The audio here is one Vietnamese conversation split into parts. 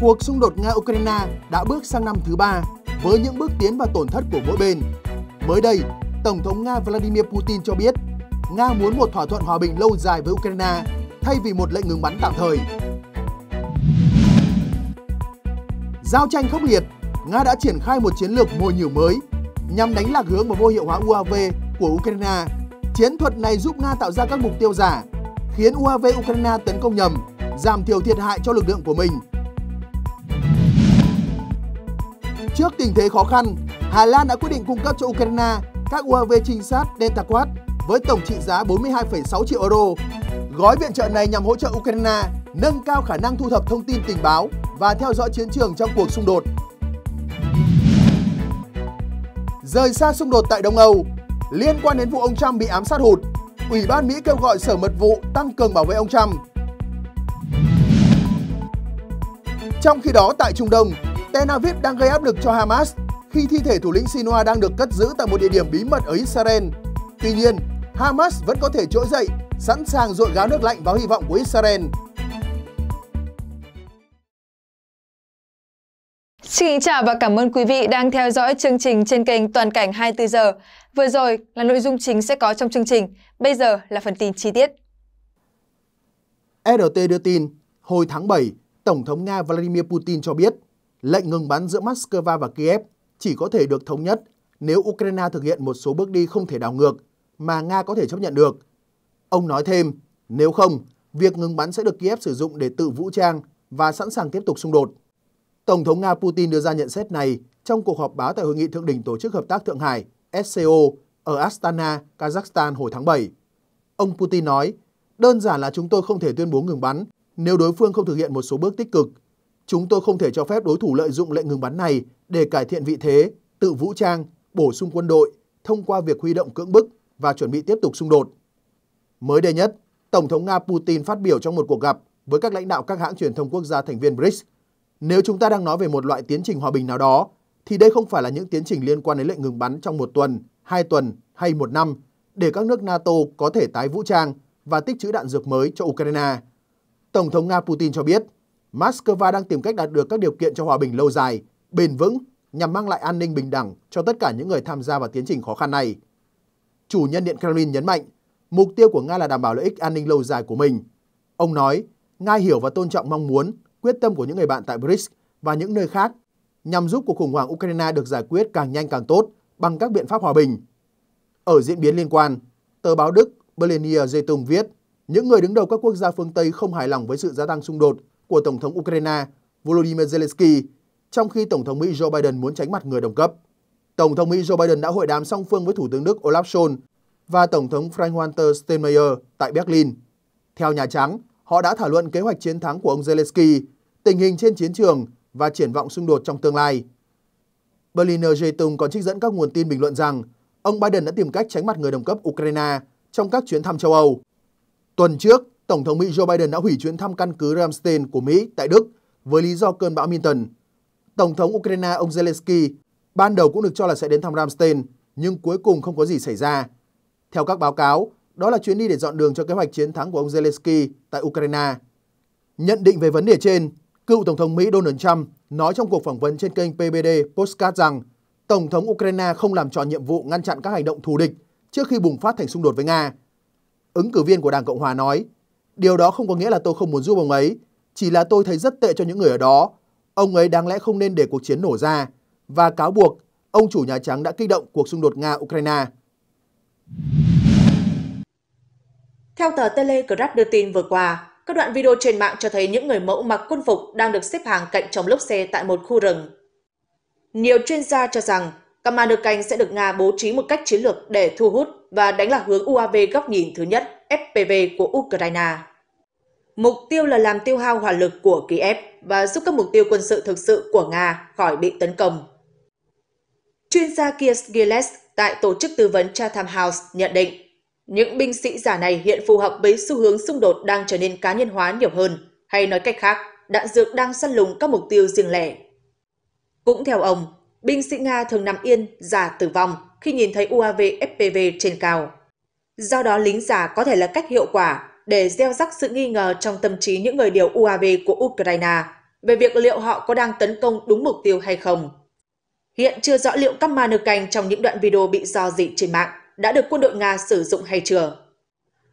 cuộc xung đột Nga-Ukraine đã bước sang năm thứ ba với những bước tiến và tổn thất của mỗi bên. Mới đây, Tổng thống Nga Vladimir Putin cho biết Nga muốn một thỏa thuận hòa bình lâu dài với Ukraine thay vì một lệnh ngừng bắn tạm thời. Giao tranh khốc liệt, Nga đã triển khai một chiến lược mồi nhử mới nhằm đánh lạc hướng và vô hiệu hóa UAV của Ukraine. Chiến thuật này giúp Nga tạo ra các mục tiêu giả, khiến UAV Ukraine tấn công nhầm, giảm thiểu thiệt hại cho lực lượng của mình Trước tình thế khó khăn, Hà Lan đã quyết định cung cấp cho Ukraine các UAV trinh sát Delta Quad với tổng trị giá 42,6 triệu euro. Gói viện trợ này nhằm hỗ trợ Ukraine nâng cao khả năng thu thập thông tin tình báo và theo dõi chiến trường trong cuộc xung đột. Rời xa xung đột tại Đông Âu, liên quan đến vụ ông Trump bị ám sát hụt, Ủy ban Mỹ kêu gọi Sở Mật vụ tăng cường bảo vệ ông Trump. Trong khi đó tại Trung Đông, Tel Aviv đang gây áp lực cho Hamas khi thi thể thủ lĩnh Sinwa đang được cất giữ tại một địa điểm bí mật ở Israel. Tuy nhiên, Hamas vẫn có thể trỗi dậy, sẵn sàng dội gáo nước lạnh vào hy vọng của Israel. Xin kính chào và cảm ơn quý vị đang theo dõi chương trình trên kênh Toàn cảnh 24 giờ. Vừa rồi là nội dung chính sẽ có trong chương trình, bây giờ là phần tin chi tiết. RT đưa tin, hồi tháng 7, Tổng thống Nga Vladimir Putin cho biết Lệnh ngừng bắn giữa Moscow và Kiev chỉ có thể được thống nhất nếu Ukraine thực hiện một số bước đi không thể đảo ngược mà Nga có thể chấp nhận được. Ông nói thêm, nếu không, việc ngừng bắn sẽ được Kiev sử dụng để tự vũ trang và sẵn sàng tiếp tục xung đột. Tổng thống Nga Putin đưa ra nhận xét này trong cuộc họp báo tại hội nghị thượng đỉnh tổ chức hợp tác Thượng Hải SCO ở Astana, Kazakhstan hồi tháng 7. Ông Putin nói, đơn giản là chúng tôi không thể tuyên bố ngừng bắn nếu đối phương không thực hiện một số bước tích cực Chúng tôi không thể cho phép đối thủ lợi dụng lệnh ngừng bắn này để cải thiện vị thế, tự vũ trang, bổ sung quân đội thông qua việc huy động cưỡng bức và chuẩn bị tiếp tục xung đột. Mới đây nhất, Tổng thống Nga Putin phát biểu trong một cuộc gặp với các lãnh đạo các hãng truyền thông quốc gia thành viên BRICS. Nếu chúng ta đang nói về một loại tiến trình hòa bình nào đó, thì đây không phải là những tiến trình liên quan đến lệnh ngừng bắn trong một tuần, hai tuần hay một năm để các nước NATO có thể tái vũ trang và tích trữ đạn dược mới cho Ukraine. Tổng thống Nga Putin cho biết, Moscow đang tìm cách đạt được các điều kiện cho hòa bình lâu dài, bền vững nhằm mang lại an ninh bình đẳng cho tất cả những người tham gia vào tiến trình khó khăn này. Chủ nhân Điện Kremlin nhấn mạnh, mục tiêu của Nga là đảm bảo lợi ích an ninh lâu dài của mình. Ông nói, Nga hiểu và tôn trọng mong muốn, quyết tâm của những người bạn tại BRICS và những nơi khác nhằm giúp cuộc khủng hoảng Ukraine được giải quyết càng nhanh càng tốt bằng các biện pháp hòa bình. Ở diễn biến liên quan, tờ báo Đức Berliner Zeitung viết, những người đứng đầu các quốc gia phương Tây không hài lòng với sự gia tăng xung đột của Tổng thống Ukraine Volodymyr Zelensky, trong khi Tổng thống Mỹ Joe Biden muốn tránh mặt người đồng cấp. Tổng thống Mỹ Joe Biden đã hội đàm song phương với Thủ tướng Đức Olaf Scholz và Tổng thống Frank-Walter Steinmeier tại Berlin. Theo Nhà Trắng, họ đã thảo luận kế hoạch chiến thắng của ông Zelensky, tình hình trên chiến trường và triển vọng xung đột trong tương lai. Berliner Zeitung còn trích dẫn các nguồn tin bình luận rằng ông Biden đã tìm cách tránh mặt người đồng cấp Ukraine trong các chuyến thăm châu Âu. Tuần trước, Tổng thống Mỹ Joe Biden đã hủy chuyến thăm căn cứ Ramstein của Mỹ tại Đức với lý do cơn bão Minton. Tổng thống Ukraine ông Zelensky ban đầu cũng được cho là sẽ đến thăm Ramstein, nhưng cuối cùng không có gì xảy ra. Theo các báo cáo, đó là chuyến đi để dọn đường cho kế hoạch chiến thắng của ông Zelensky tại Ukraine. Nhận định về vấn đề trên, cựu Tổng thống Mỹ Donald Trump nói trong cuộc phỏng vấn trên kênh PBD Postcard rằng Tổng thống Ukraine không làm tròn nhiệm vụ ngăn chặn các hành động thù địch trước khi bùng phát thành xung đột với Nga. Ứng cử viên của Đảng Cộng Hòa nói Điều đó không có nghĩa là tôi không muốn giúp ông ấy, chỉ là tôi thấy rất tệ cho những người ở đó. Ông ấy đáng lẽ không nên để cuộc chiến nổ ra và cáo buộc ông chủ Nhà Trắng đã kích động cuộc xung đột Nga-Ukraine. Theo tờ Telegraph đưa tin vừa qua, các đoạn video trên mạng cho thấy những người mẫu mặc quân phục đang được xếp hàng cạnh trong lốp xe tại một khu rừng. Nhiều chuyên gia cho rằng Commander canh sẽ được Nga bố trí một cách chiến lược để thu hút và đánh lạc hướng UAV góc nhìn thứ nhất FPV của Ukraine. Mục tiêu là làm tiêu hao hỏa lực của Kiev và giúp các mục tiêu quân sự thực sự của Nga khỏi bị tấn công. Chuyên gia Kies Gilles tại tổ chức tư vấn Chatham House nhận định, những binh sĩ giả này hiện phù hợp với xu hướng xung đột đang trở nên cá nhân hóa nhiều hơn, hay nói cách khác, đạn dược đang săn lùng các mục tiêu riêng lẻ. Cũng theo ông, binh sĩ Nga thường nằm yên, giả tử vong khi nhìn thấy UAV FPV trên cao. Do đó lính giả có thể là cách hiệu quả để gieo rắc sự nghi ngờ trong tâm trí những người điều UAV của Ukraine về việc liệu họ có đang tấn công đúng mục tiêu hay không. Hiện chưa rõ liệu các ma nơ canh trong những đoạn video bị dò dị trên mạng đã được quân đội Nga sử dụng hay chưa.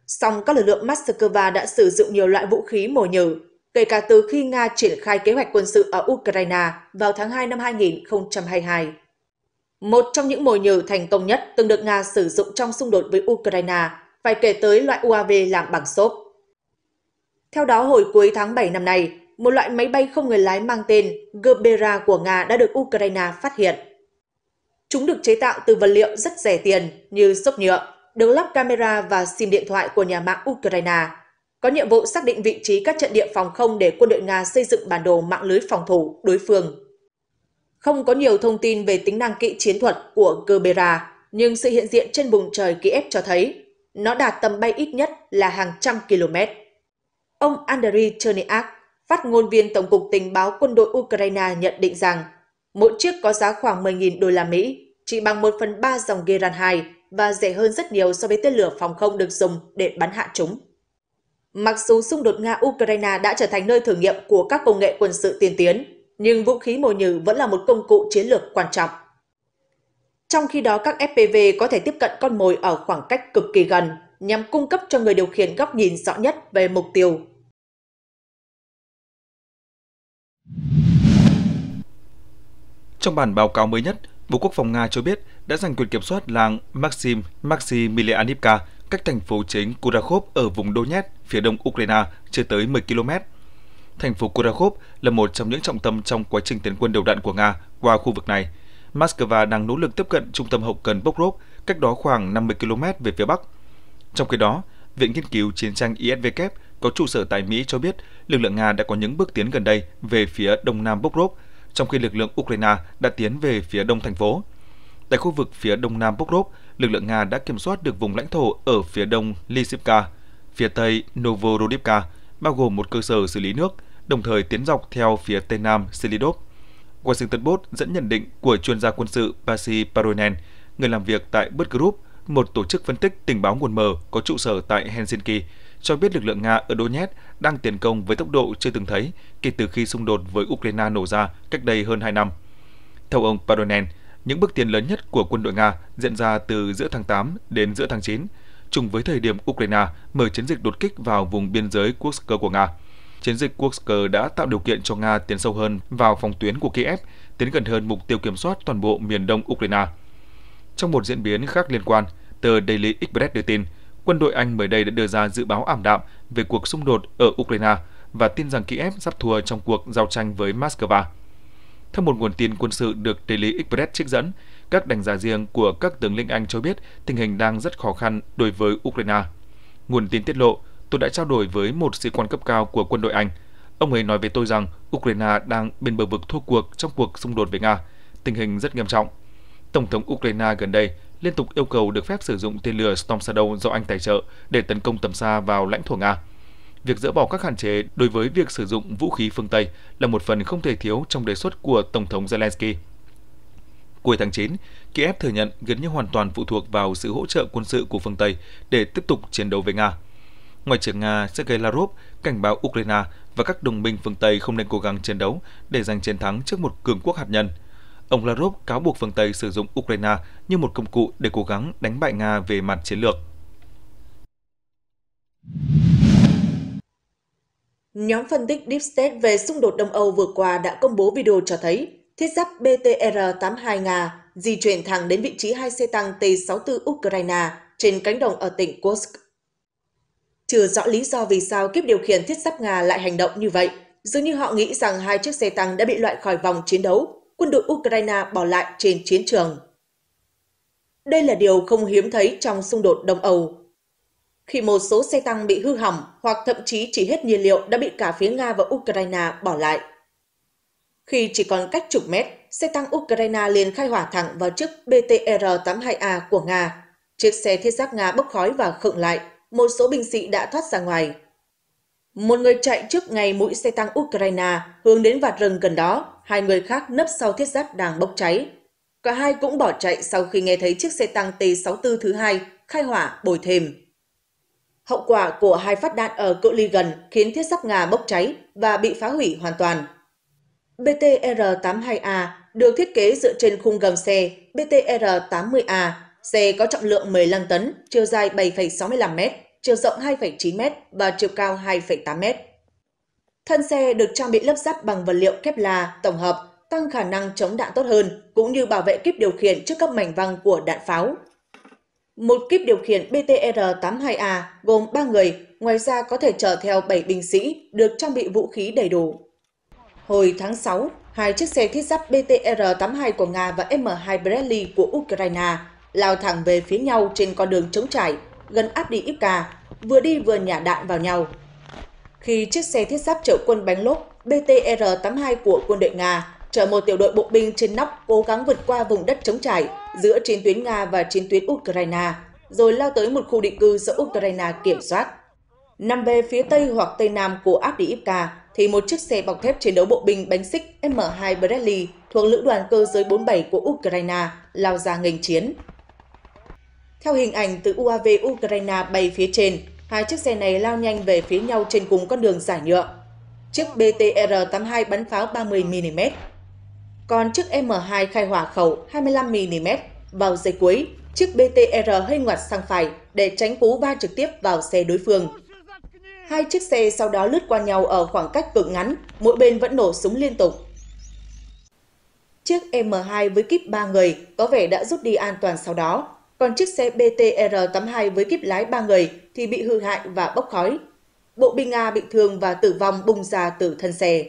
Song các lực lượng Moscow đã sử dụng nhiều loại vũ khí mồi nhử kể cả từ khi Nga triển khai kế hoạch quân sự ở Ukraine vào tháng 2 năm 2022. Một trong những mồi nhử thành công nhất từng được Nga sử dụng trong xung đột với Ukraine phải kể tới loại UAV làm bằng xốp. Theo đó, hồi cuối tháng 7 năm nay, một loại máy bay không người lái mang tên Gerbera của Nga đã được Ukraine phát hiện. Chúng được chế tạo từ vật liệu rất rẻ tiền như xốp nhựa, được lắp camera và sim điện thoại của nhà mạng Ukraine có nhiệm vụ xác định vị trí các trận địa phòng không để quân đội Nga xây dựng bản đồ mạng lưới phòng thủ đối phương. Không có nhiều thông tin về tính năng kỹ chiến thuật của Gerbera, nhưng sự hiện diện trên vùng trời Kiev cho thấy nó đạt tầm bay ít nhất là hàng trăm km. Ông Andriy Cherniak, phát ngôn viên Tổng cục Tình báo quân đội Ukraine nhận định rằng mỗi chiếc có giá khoảng 10.000 đô la Mỹ, chỉ bằng 1 phần 3 dòng Geran 2 và rẻ hơn rất nhiều so với tên lửa phòng không được dùng để bắn hạ chúng. Mặc dù xung đột Nga-Ukraine đã trở thành nơi thử nghiệm của các công nghệ quân sự tiên tiến, nhưng vũ khí mồi nhử vẫn là một công cụ chiến lược quan trọng. Trong khi đó, các FPV có thể tiếp cận con mồi ở khoảng cách cực kỳ gần nhằm cung cấp cho người điều khiển góc nhìn rõ nhất về mục tiêu. Trong bản báo cáo mới nhất, Bộ Quốc phòng Nga cho biết đã giành quyền kiểm soát làng Maxim Maximilianivka cách thành phố chính Kurakov ở vùng Donetsk, phía đông Ukraine, chưa tới 10 km. Thành phố Kurakov là một trong những trọng tâm trong quá trình tiến quân đầu đạn của Nga qua khu vực này. Moscow đang nỗ lực tiếp cận trung tâm hậu cần Bokrov, cách đó khoảng 50 km về phía bắc. Trong khi đó, Viện Nghiên cứu Chiến tranh ISW có trụ sở tại Mỹ cho biết lực lượng Nga đã có những bước tiến gần đây về phía đông nam Bokrov, trong khi lực lượng Ukraine đã tiến về phía đông thành phố. Tại khu vực phía đông nam Bokrov, lực lượng Nga đã kiểm soát được vùng lãnh thổ ở phía đông Lysypka, phía tây Novorodivka, bao gồm một cơ sở xử lý nước, đồng thời tiến dọc theo phía tây nam Selidov. Washington Post dẫn nhận định của chuyên gia quân sự Pasi Paronen, người làm việc tại Bird Group, một tổ chức phân tích tình báo nguồn mở có trụ sở tại Helsinki, cho biết lực lượng Nga ở Donetsk đang tiến công với tốc độ chưa từng thấy kể từ khi xung đột với Ukraine nổ ra cách đây hơn 2 năm. Theo ông Paronen, những bước tiến lớn nhất của quân đội Nga diễn ra từ giữa tháng 8 đến giữa tháng 9, trùng với thời điểm Ukraine mở chiến dịch đột kích vào vùng biên giới Kursk của Nga. Chiến dịch Kursk đã tạo điều kiện cho Nga tiến sâu hơn vào phòng tuyến của Kiev, tiến gần hơn mục tiêu kiểm soát toàn bộ miền đông Ukraine. Trong một diễn biến khác liên quan, tờ Daily Express đưa tin, quân đội Anh mới đây đã đưa ra dự báo ảm đạm về cuộc xung đột ở Ukraine và tin rằng Kiev sắp thua trong cuộc giao tranh với Moscow. Theo một nguồn tin quân sự được Daily Express trích dẫn, các đánh giá riêng của các tướng lĩnh Anh cho biết tình hình đang rất khó khăn đối với Ukraine. Nguồn tin tiết lộ, tôi đã trao đổi với một sĩ quan cấp cao của quân đội Anh. Ông ấy nói với tôi rằng Ukraine đang bên bờ vực thua cuộc trong cuộc xung đột với Nga. Tình hình rất nghiêm trọng. Tổng thống Ukraine gần đây liên tục yêu cầu được phép sử dụng tên lửa Storm Shadow do Anh tài trợ để tấn công tầm xa vào lãnh thổ Nga việc dỡ bỏ các hạn chế đối với việc sử dụng vũ khí phương Tây là một phần không thể thiếu trong đề xuất của Tổng thống Zelensky. Cuối tháng 9, Kiev thừa nhận gần như hoàn toàn phụ thuộc vào sự hỗ trợ quân sự của phương Tây để tiếp tục chiến đấu với Nga. Ngoại trưởng Nga Sergei Lavrov cảnh báo Ukraine và các đồng minh phương Tây không nên cố gắng chiến đấu để giành chiến thắng trước một cường quốc hạt nhân. Ông Lavrov cáo buộc phương Tây sử dụng Ukraine như một công cụ để cố gắng đánh bại Nga về mặt chiến lược. Nhóm phân tích Deep State về xung đột Đông Âu vừa qua đã công bố video cho thấy thiết giáp BTR-82 Nga di chuyển thẳng đến vị trí hai xe tăng T-64 Ukraine trên cánh đồng ở tỉnh Kursk. Chưa rõ lý do vì sao kiếp điều khiển thiết giáp Nga lại hành động như vậy, dường như họ nghĩ rằng hai chiếc xe tăng đã bị loại khỏi vòng chiến đấu, quân đội Ukraine bỏ lại trên chiến trường. Đây là điều không hiếm thấy trong xung đột Đông Âu, khi một số xe tăng bị hư hỏng hoặc thậm chí chỉ hết nhiên liệu đã bị cả phía Nga và Ukraine bỏ lại. Khi chỉ còn cách chục mét, xe tăng Ukraine liền khai hỏa thẳng vào chiếc BTR-82A của Nga. Chiếc xe thiết giáp Nga bốc khói và khựng lại, một số binh sĩ đã thoát ra ngoài. Một người chạy trước ngày mũi xe tăng Ukraine hướng đến vạt rừng gần đó, hai người khác nấp sau thiết giáp đang bốc cháy. Cả hai cũng bỏ chạy sau khi nghe thấy chiếc xe tăng T-64 thứ hai khai hỏa bồi thêm. Hậu quả của hai phát đạn ở cự ly gần khiến thiết sắt Nga bốc cháy và bị phá hủy hoàn toàn. BTR-82A được thiết kế dựa trên khung gầm xe BTR-80A. Xe có trọng lượng 15 tấn, chiều dài 7,65 m, chiều rộng 2,9 m và chiều cao 2,8 m. Thân xe được trang bị lớp ráp bằng vật liệu Kevlar tổng hợp, tăng khả năng chống đạn tốt hơn cũng như bảo vệ kíp điều khiển trước các mảnh văng của đạn pháo một kíp điều khiển BTR-82A gồm 3 người, ngoài ra có thể chở theo 7 binh sĩ được trang bị vũ khí đầy đủ. Hồi tháng 6, hai chiếc xe thiết giáp BTR-82 của Nga và M2 Bradley của Ukraine lao thẳng về phía nhau trên con đường chống trải gần Abdiivka, vừa đi vừa nhả đạn vào nhau. Khi chiếc xe thiết giáp chở quân bánh lốp BTR-82 của quân đội Nga chở một tiểu đội bộ binh trên nóc cố gắng vượt qua vùng đất chống trải giữa chiến tuyến Nga và chiến tuyến Ukraine, rồi lao tới một khu định cư do Ukraine kiểm soát. Nằm về phía tây hoặc tây nam của Avdiivka thì một chiếc xe bọc thép chiến đấu bộ binh bánh xích M2 Bradley thuộc lữ đoàn cơ giới 47 của Ukraine lao ra nghênh chiến. Theo hình ảnh từ UAV Ukraine bay phía trên, hai chiếc xe này lao nhanh về phía nhau trên cùng con đường giải nhựa. Chiếc BTR-82 bắn pháo 30mm còn chiếc M2 khai hỏa khẩu 25mm vào giây cuối, chiếc BTR hơi ngoặt sang phải để tránh cú va trực tiếp vào xe đối phương. Hai chiếc xe sau đó lướt qua nhau ở khoảng cách cực ngắn, mỗi bên vẫn nổ súng liên tục. Chiếc M2 với kíp 3 người có vẻ đã rút đi an toàn sau đó, còn chiếc xe BTR-82 với kíp lái 3 người thì bị hư hại và bốc khói. Bộ binh Nga bị thương và tử vong bung ra từ thân xe.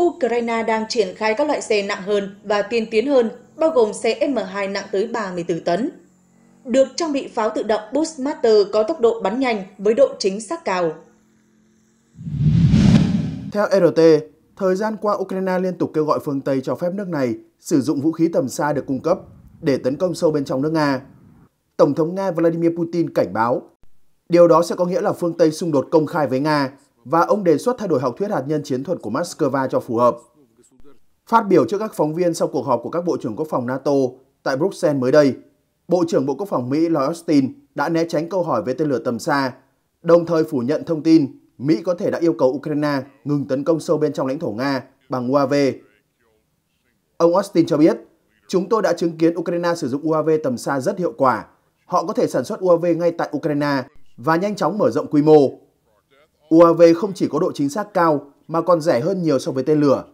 Ukraine đang triển khai các loại xe nặng hơn và tiên tiến hơn, bao gồm xe M2 nặng tới 34 tấn. Được trang bị pháo tự động Bushmaster có tốc độ bắn nhanh với độ chính xác cao. Theo RT, thời gian qua Ukraine liên tục kêu gọi phương Tây cho phép nước này sử dụng vũ khí tầm xa được cung cấp để tấn công sâu bên trong nước Nga. Tổng thống Nga Vladimir Putin cảnh báo, điều đó sẽ có nghĩa là phương Tây xung đột công khai với Nga và ông đề xuất thay đổi học thuyết hạt nhân chiến thuật của Moscow cho phù hợp. Phát biểu trước các phóng viên sau cuộc họp của các bộ trưởng quốc phòng NATO tại Bruxelles mới đây, Bộ trưởng Bộ Quốc phòng Mỹ Lloyd Austin đã né tránh câu hỏi về tên lửa tầm xa, đồng thời phủ nhận thông tin Mỹ có thể đã yêu cầu Ukraine ngừng tấn công sâu bên trong lãnh thổ Nga bằng UAV. Ông Austin cho biết, chúng tôi đã chứng kiến Ukraine sử dụng UAV tầm xa rất hiệu quả. Họ có thể sản xuất UAV ngay tại Ukraine và nhanh chóng mở rộng quy mô. UAV không chỉ có độ chính xác cao mà còn rẻ hơn nhiều so với tên lửa.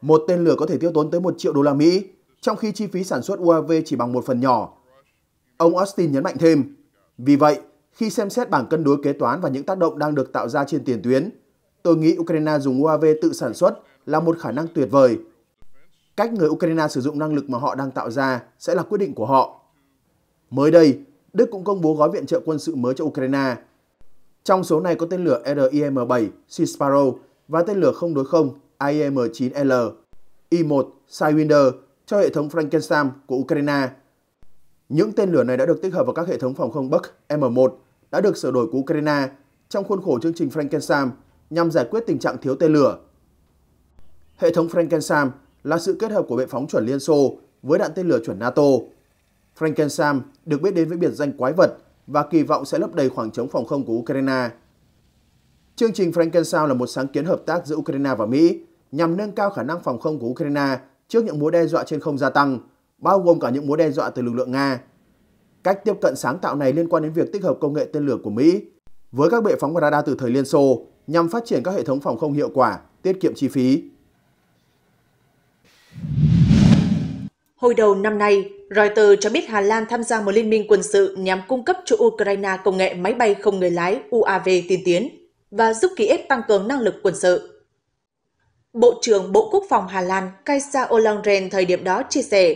Một tên lửa có thể tiêu tốn tới 1 triệu đô la Mỹ, trong khi chi phí sản xuất UAV chỉ bằng một phần nhỏ. Ông Austin nhấn mạnh thêm, vì vậy, khi xem xét bảng cân đối kế toán và những tác động đang được tạo ra trên tiền tuyến, tôi nghĩ Ukraine dùng UAV tự sản xuất là một khả năng tuyệt vời. Cách người Ukraine sử dụng năng lực mà họ đang tạo ra sẽ là quyết định của họ. Mới đây, Đức cũng công bố gói viện trợ quân sự mới cho Ukraine – trong số này có tên lửa RIM-7 Sea Sparrow và tên lửa không đối không IM-9L, I-1 Sidewinder cho hệ thống Frankenstein của Ukraine. Những tên lửa này đã được tích hợp vào các hệ thống phòng không Buck M1 đã được sửa đổi của Ukraine trong khuôn khổ chương trình Frankenstein nhằm giải quyết tình trạng thiếu tên lửa. Hệ thống Frankenstein là sự kết hợp của bệ phóng chuẩn Liên Xô với đạn tên lửa chuẩn NATO. Frankenstein được biết đến với biệt danh quái vật và kỳ vọng sẽ lấp đầy khoảng trống phòng không của Ukraine. Chương trình Frankenstein là một sáng kiến hợp tác giữa Ukraine và Mỹ nhằm nâng cao khả năng phòng không của Ukraine trước những mối đe dọa trên không gia tăng, bao gồm cả những mối đe dọa từ lực lượng Nga. Cách tiếp cận sáng tạo này liên quan đến việc tích hợp công nghệ tên lửa của Mỹ với các bệ phóng radar từ thời Liên Xô nhằm phát triển các hệ thống phòng không hiệu quả, tiết kiệm chi phí. Hồi đầu năm nay, Reuters cho biết Hà Lan tham gia một liên minh quân sự nhằm cung cấp cho Ukraine công nghệ máy bay không người lái UAV tiên tiến và giúp Kiev tăng cường năng lực quân sự. Bộ trưởng Bộ Quốc phòng Hà Lan Kaisa Ollongren thời điểm đó chia sẻ,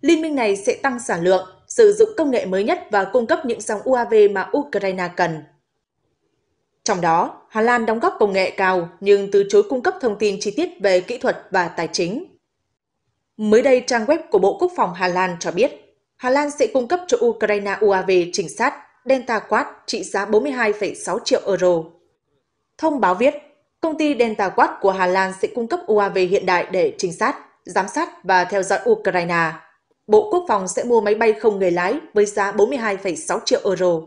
liên minh này sẽ tăng sản lượng, sử dụng công nghệ mới nhất và cung cấp những dòng UAV mà Ukraine cần. Trong đó, Hà Lan đóng góp công nghệ cao nhưng từ chối cung cấp thông tin chi tiết về kỹ thuật và tài chính Mới đây, trang web của Bộ Quốc phòng Hà Lan cho biết, Hà Lan sẽ cung cấp cho Ukraine UAV trinh sát Delta Quad trị giá 42,6 triệu euro. Thông báo viết, công ty Delta Quad của Hà Lan sẽ cung cấp UAV hiện đại để trinh sát, giám sát và theo dõi Ukraine. Bộ Quốc phòng sẽ mua máy bay không người lái với giá 42,6 triệu euro.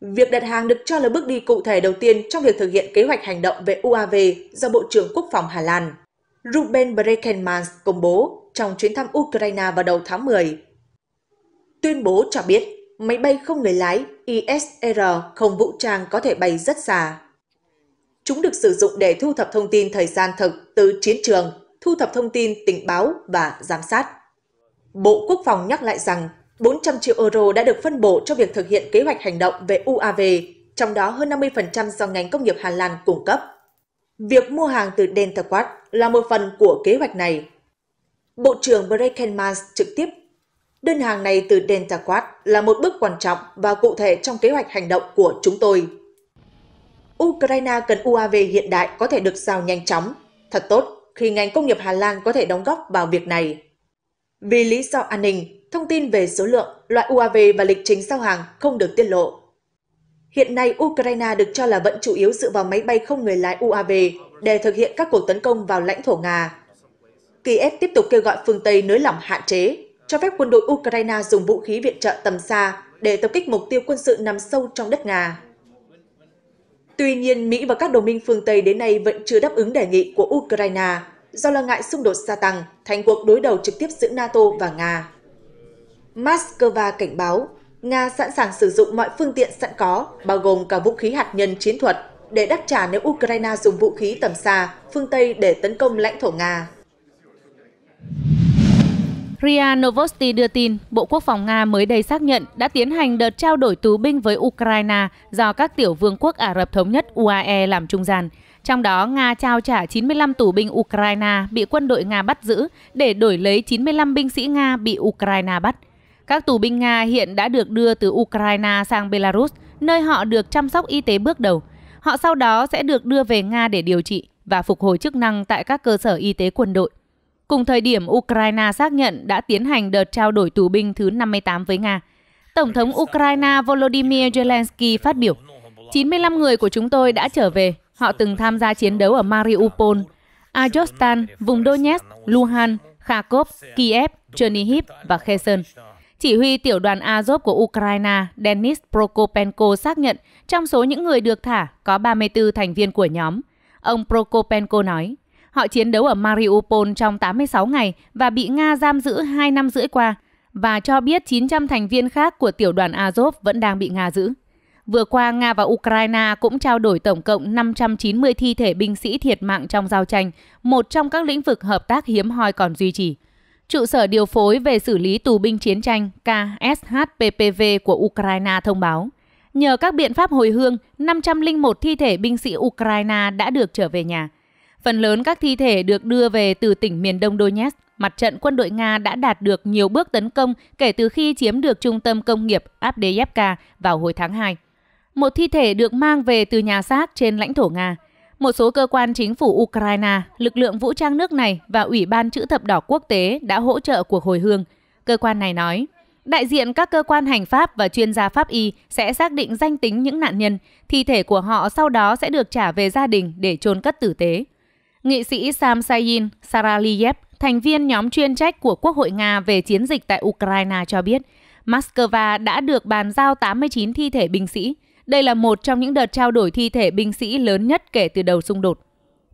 Việc đặt hàng được cho là bước đi cụ thể đầu tiên trong việc thực hiện kế hoạch hành động về UAV do Bộ trưởng Quốc phòng Hà Lan. Ruben Brekenmans công bố trong chuyến thăm Ukraine vào đầu tháng 10. Tuyên bố cho biết máy bay không người lái ISR không vũ trang có thể bay rất xa. Chúng được sử dụng để thu thập thông tin thời gian thực từ chiến trường, thu thập thông tin tình báo và giám sát. Bộ Quốc phòng nhắc lại rằng 400 triệu euro đã được phân bổ cho việc thực hiện kế hoạch hành động về UAV, trong đó hơn 50% do ngành công nghiệp Hà Lan cung cấp. Việc mua hàng từ Delta Quad là một phần của kế hoạch này. Bộ trưởng Breckenmans trực tiếp Đơn hàng này từ Delta Quad là một bước quan trọng và cụ thể trong kế hoạch hành động của chúng tôi. Ukraine cần UAV hiện đại có thể được giao nhanh chóng. Thật tốt khi ngành công nghiệp Hà Lan có thể đóng góp vào việc này. Vì lý do an ninh, thông tin về số lượng, loại UAV và lịch trình giao hàng không được tiết lộ. Hiện nay, Ukraine được cho là vẫn chủ yếu dựa vào máy bay không người lái UAV để thực hiện các cuộc tấn công vào lãnh thổ Nga. Kiev tiếp tục kêu gọi phương Tây nới lỏng hạn chế, cho phép quân đội Ukraine dùng vũ khí viện trợ tầm xa để tập kích mục tiêu quân sự nằm sâu trong đất Nga. Tuy nhiên, Mỹ và các đồng minh phương Tây đến nay vẫn chưa đáp ứng đề nghị của Ukraine do lo ngại xung đột gia tăng thành cuộc đối đầu trực tiếp giữa NATO và Nga. Moscow cảnh báo Nga sẵn sàng sử dụng mọi phương tiện sẵn có, bao gồm cả vũ khí hạt nhân chiến thuật, để đáp trả nếu Ukraine dùng vũ khí tầm xa phương Tây để tấn công lãnh thổ Nga. RIA Novosti đưa tin, Bộ Quốc phòng Nga mới đây xác nhận đã tiến hành đợt trao đổi tù binh với Ukraine do các tiểu vương quốc Ả Rập Thống nhất UAE làm trung gian. Trong đó, Nga trao trả 95 tù binh Ukraine bị quân đội Nga bắt giữ để đổi lấy 95 binh sĩ Nga bị Ukraine bắt. Các tù binh Nga hiện đã được đưa từ Ukraine sang Belarus, nơi họ được chăm sóc y tế bước đầu. Họ sau đó sẽ được đưa về Nga để điều trị và phục hồi chức năng tại các cơ sở y tế quân đội. Cùng thời điểm, Ukraine xác nhận đã tiến hành đợt trao đổi tù binh thứ 58 với Nga. Tổng thống Ukraine Volodymyr Zelensky phát biểu, 95 người của chúng tôi đã trở về. Họ từng tham gia chiến đấu ở Mariupol, Azovstal, vùng Donetsk, Luhansk, Kharkov, Kiev, Chernihiv và Kherson. Chỉ huy tiểu đoàn Azov của Ukraine Denis Prokopenko xác nhận trong số những người được thả có 34 thành viên của nhóm. Ông Prokopenko nói, họ chiến đấu ở Mariupol trong 86 ngày và bị Nga giam giữ 2 năm rưỡi qua và cho biết 900 thành viên khác của tiểu đoàn Azov vẫn đang bị Nga giữ. Vừa qua, Nga và Ukraine cũng trao đổi tổng cộng 590 thi thể binh sĩ thiệt mạng trong giao tranh, một trong các lĩnh vực hợp tác hiếm hoi còn duy trì trụ sở điều phối về xử lý tù binh chiến tranh KSHPPV của Ukraine thông báo. Nhờ các biện pháp hồi hương, 501 thi thể binh sĩ Ukraine đã được trở về nhà. Phần lớn các thi thể được đưa về từ tỉnh miền đông Donetsk. Mặt trận quân đội Nga đã đạt được nhiều bước tấn công kể từ khi chiếm được trung tâm công nghiệp Abdeyevka vào hồi tháng 2. Một thi thể được mang về từ nhà xác trên lãnh thổ Nga. Một số cơ quan chính phủ Ukraine, lực lượng vũ trang nước này và Ủy ban Chữ thập đỏ quốc tế đã hỗ trợ cuộc hồi hương. Cơ quan này nói, đại diện các cơ quan hành pháp và chuyên gia pháp y sẽ xác định danh tính những nạn nhân, thi thể của họ sau đó sẽ được trả về gia đình để chôn cất tử tế. Nghị sĩ Sam Sayin Saraliyev, thành viên nhóm chuyên trách của Quốc hội Nga về chiến dịch tại Ukraine cho biết, Moscow đã được bàn giao 89 thi thể binh sĩ, đây là một trong những đợt trao đổi thi thể binh sĩ lớn nhất kể từ đầu xung đột.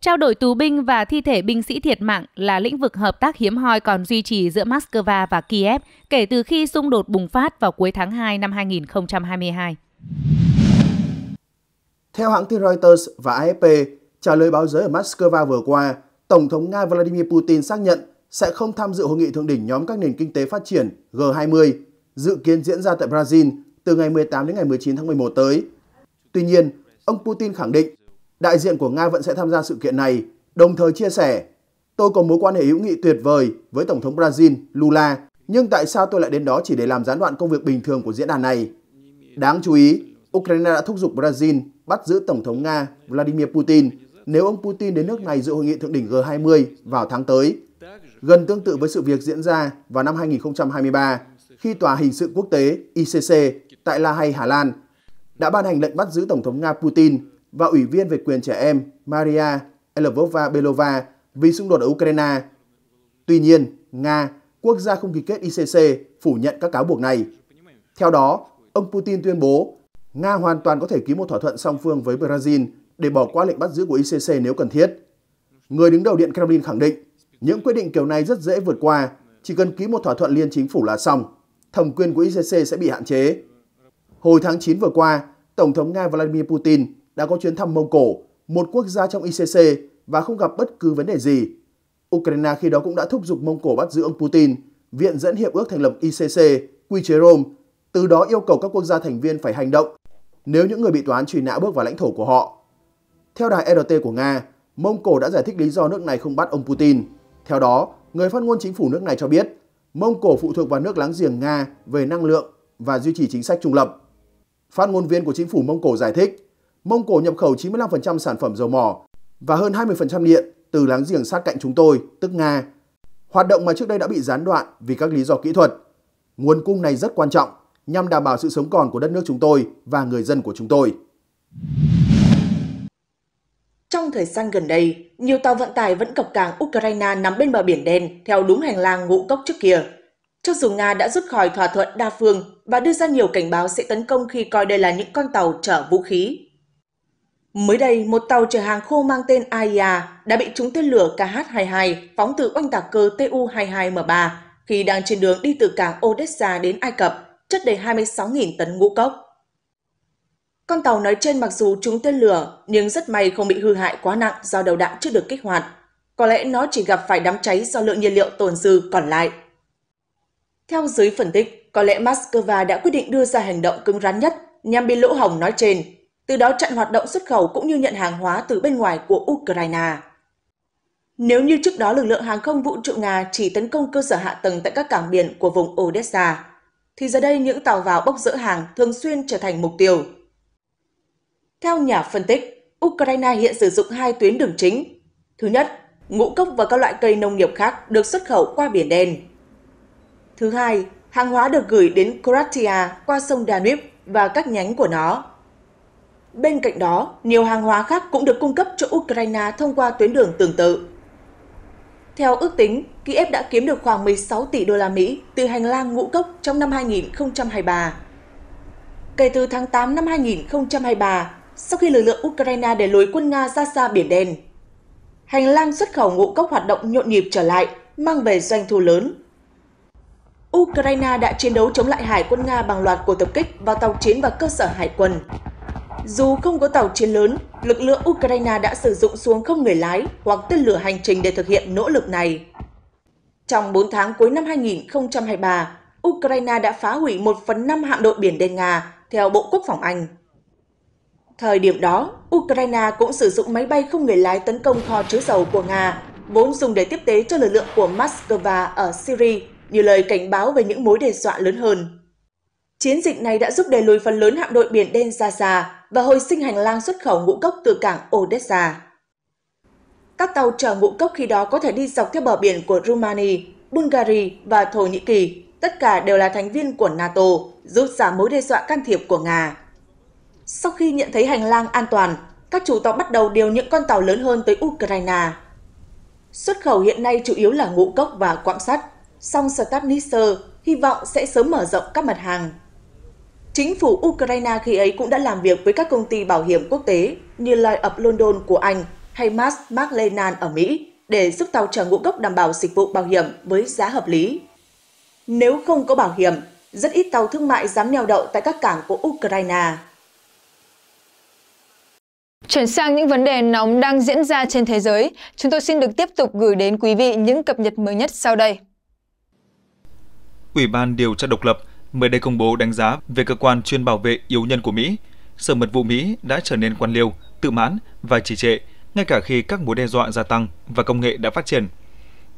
Trao đổi tù binh và thi thể binh sĩ thiệt mạng là lĩnh vực hợp tác hiếm hoi còn duy trì giữa Moscow và Kiev kể từ khi xung đột bùng phát vào cuối tháng 2 năm 2022. Theo hãng tin Reuters và AFP, trả lời báo giới ở Moscow vừa qua, Tổng thống Nga Vladimir Putin xác nhận sẽ không tham dự hội nghị thượng đỉnh nhóm các nền kinh tế phát triển G20 dự kiến diễn ra tại Brazil từ ngày 18 đến ngày 19 tháng 11 tới. Tuy nhiên, ông Putin khẳng định đại diện của Nga vẫn sẽ tham gia sự kiện này, đồng thời chia sẻ Tôi có mối quan hệ hữu nghị tuyệt vời với Tổng thống Brazil Lula, nhưng tại sao tôi lại đến đó chỉ để làm gián đoạn công việc bình thường của diễn đàn này? Đáng chú ý, Ukraine đã thúc giục Brazil bắt giữ Tổng thống Nga Vladimir Putin nếu ông Putin đến nước này dự hội nghị thượng đỉnh G20 vào tháng tới, gần tương tự với sự việc diễn ra vào năm 2023 khi Tòa hình sự quốc tế ICC tại La Hay, Hà Lan, đã ban hành lệnh bắt giữ Tổng thống Nga Putin và Ủy viên về quyền trẻ em Maria Lvova Belova vì xung đột ở Ukraine. Tuy nhiên, Nga, quốc gia không ký kết ICC, phủ nhận các cáo buộc này. Theo đó, ông Putin tuyên bố Nga hoàn toàn có thể ký một thỏa thuận song phương với Brazil để bỏ qua lệnh bắt giữ của ICC nếu cần thiết. Người đứng đầu Điện Kremlin khẳng định, những quyết định kiểu này rất dễ vượt qua, chỉ cần ký một thỏa thuận liên chính phủ là xong. Thẩm quyền của ICC sẽ bị hạn chế. Hồi tháng 9 vừa qua, Tổng thống Nga Vladimir Putin đã có chuyến thăm Mông Cổ, một quốc gia trong ICC và không gặp bất cứ vấn đề gì. Ukraine khi đó cũng đã thúc giục Mông Cổ bắt giữ ông Putin, viện dẫn hiệp ước thành lập ICC, quy chế Rome, từ đó yêu cầu các quốc gia thành viên phải hành động nếu những người bị toán truy nã bước vào lãnh thổ của họ. Theo đài RT của Nga, Mông Cổ đã giải thích lý do nước này không bắt ông Putin. Theo đó, người phát ngôn chính phủ nước này cho biết, Mông Cổ phụ thuộc vào nước láng giềng Nga về năng lượng và duy trì chính sách trung lập. Phát ngôn viên của chính phủ Mông Cổ giải thích, Mông Cổ nhập khẩu 95% sản phẩm dầu mỏ và hơn 20% điện từ láng giềng sát cạnh chúng tôi, tức Nga. Hoạt động mà trước đây đã bị gián đoạn vì các lý do kỹ thuật. Nguồn cung này rất quan trọng nhằm đảm bảo sự sống còn của đất nước chúng tôi và người dân của chúng tôi. Trong thời gian gần đây, nhiều tàu vận tải vẫn cập cảng Ukraine nằm bên bờ Biển Đen theo đúng hành lang ngũ cốc trước kia. Cho dù Nga đã rút khỏi thỏa thuận đa phương và đưa ra nhiều cảnh báo sẽ tấn công khi coi đây là những con tàu chở vũ khí. Mới đây, một tàu chở hàng khô mang tên AIA đã bị trúng tên lửa KH-22 phóng từ oanh tạc cơ Tu-22M3 khi đang trên đường đi từ cảng Odessa đến Ai Cập, chất đầy 26.000 tấn ngũ cốc. Con tàu nói trên mặc dù trúng tên lửa, nhưng rất may không bị hư hại quá nặng do đầu đạn chưa được kích hoạt. Có lẽ nó chỉ gặp phải đám cháy do lượng nhiên liệu tồn dư còn lại. Theo giới phân tích, có lẽ Moscow đã quyết định đưa ra hành động cứng rắn nhất nhằm bị lỗ hổng nói trên, từ đó chặn hoạt động xuất khẩu cũng như nhận hàng hóa từ bên ngoài của Ukraine. Nếu như trước đó lực lượng hàng không vũ trụ Nga chỉ tấn công cơ sở hạ tầng tại các cảng biển của vùng Odessa, thì giờ đây những tàu vào bốc dỡ hàng thường xuyên trở thành mục tiêu. Theo nhà phân tích, Ukraine hiện sử dụng hai tuyến đường chính. Thứ nhất, ngũ cốc và các loại cây nông nghiệp khác được xuất khẩu qua Biển Đen. Thứ hai, hàng hóa được gửi đến Croatia qua sông Danube và các nhánh của nó. Bên cạnh đó, nhiều hàng hóa khác cũng được cung cấp cho Ukraine thông qua tuyến đường tương tự. Theo ước tính, Kiev đã kiếm được khoảng 16 tỷ đô la Mỹ từ hành lang ngũ cốc trong năm 2023. Kể từ tháng 8 năm 2023, sau khi lực lượng Ukraine để lối quân Nga ra xa Biển Đen, hành lang xuất khẩu ngũ cốc hoạt động nhộn nhịp trở lại, mang về doanh thu lớn Ukraine đã chiến đấu chống lại hải quân Nga bằng loạt cuộc tập kích vào tàu chiến và cơ sở hải quân. Dù không có tàu chiến lớn, lực lượng Ukraine đã sử dụng xuống không người lái hoặc tên lửa hành trình để thực hiện nỗ lực này. Trong 4 tháng cuối năm 2023, Ukraine đã phá hủy 1 phần 5 hạm đội biển đen Nga, theo Bộ Quốc phòng Anh. Thời điểm đó, Ukraine cũng sử dụng máy bay không người lái tấn công kho chứa dầu của Nga, vốn dùng để tiếp tế cho lực lượng của Moscow ở Syria như lời cảnh báo về những mối đe dọa lớn hơn. Chiến dịch này đã giúp đẩy lùi phần lớn hạm đội Biển Đen xa xa và hồi sinh hành lang xuất khẩu ngũ cốc từ cảng Odessa. Các tàu chở ngũ cốc khi đó có thể đi dọc theo bờ biển của Romania, Bulgaria và Thổ Nhĩ Kỳ, tất cả đều là thành viên của NATO, giúp giảm mối đe dọa can thiệp của Nga. Sau khi nhận thấy hành lang an toàn, các chủ tàu bắt đầu điều những con tàu lớn hơn tới Ukraine. Xuất khẩu hiện nay chủ yếu là ngũ cốc và quặng sắt, song Startnitzer hy vọng sẽ sớm mở rộng các mặt hàng. Chính phủ Ukraine khi ấy cũng đã làm việc với các công ty bảo hiểm quốc tế như Lloyd of London của Anh hay Max McLennan ở Mỹ để giúp tàu chở ngũ cốc đảm bảo dịch vụ bảo hiểm với giá hợp lý. Nếu không có bảo hiểm, rất ít tàu thương mại dám neo đậu tại các cảng của Ukraine. Chuyển sang những vấn đề nóng đang diễn ra trên thế giới, chúng tôi xin được tiếp tục gửi đến quý vị những cập nhật mới nhất sau đây. Ủy ban điều tra độc lập mới đây công bố đánh giá về cơ quan chuyên bảo vệ yếu nhân của Mỹ. Sở mật vụ Mỹ đã trở nên quan liêu, tự mãn và trì trệ, ngay cả khi các mối đe dọa gia tăng và công nghệ đã phát triển.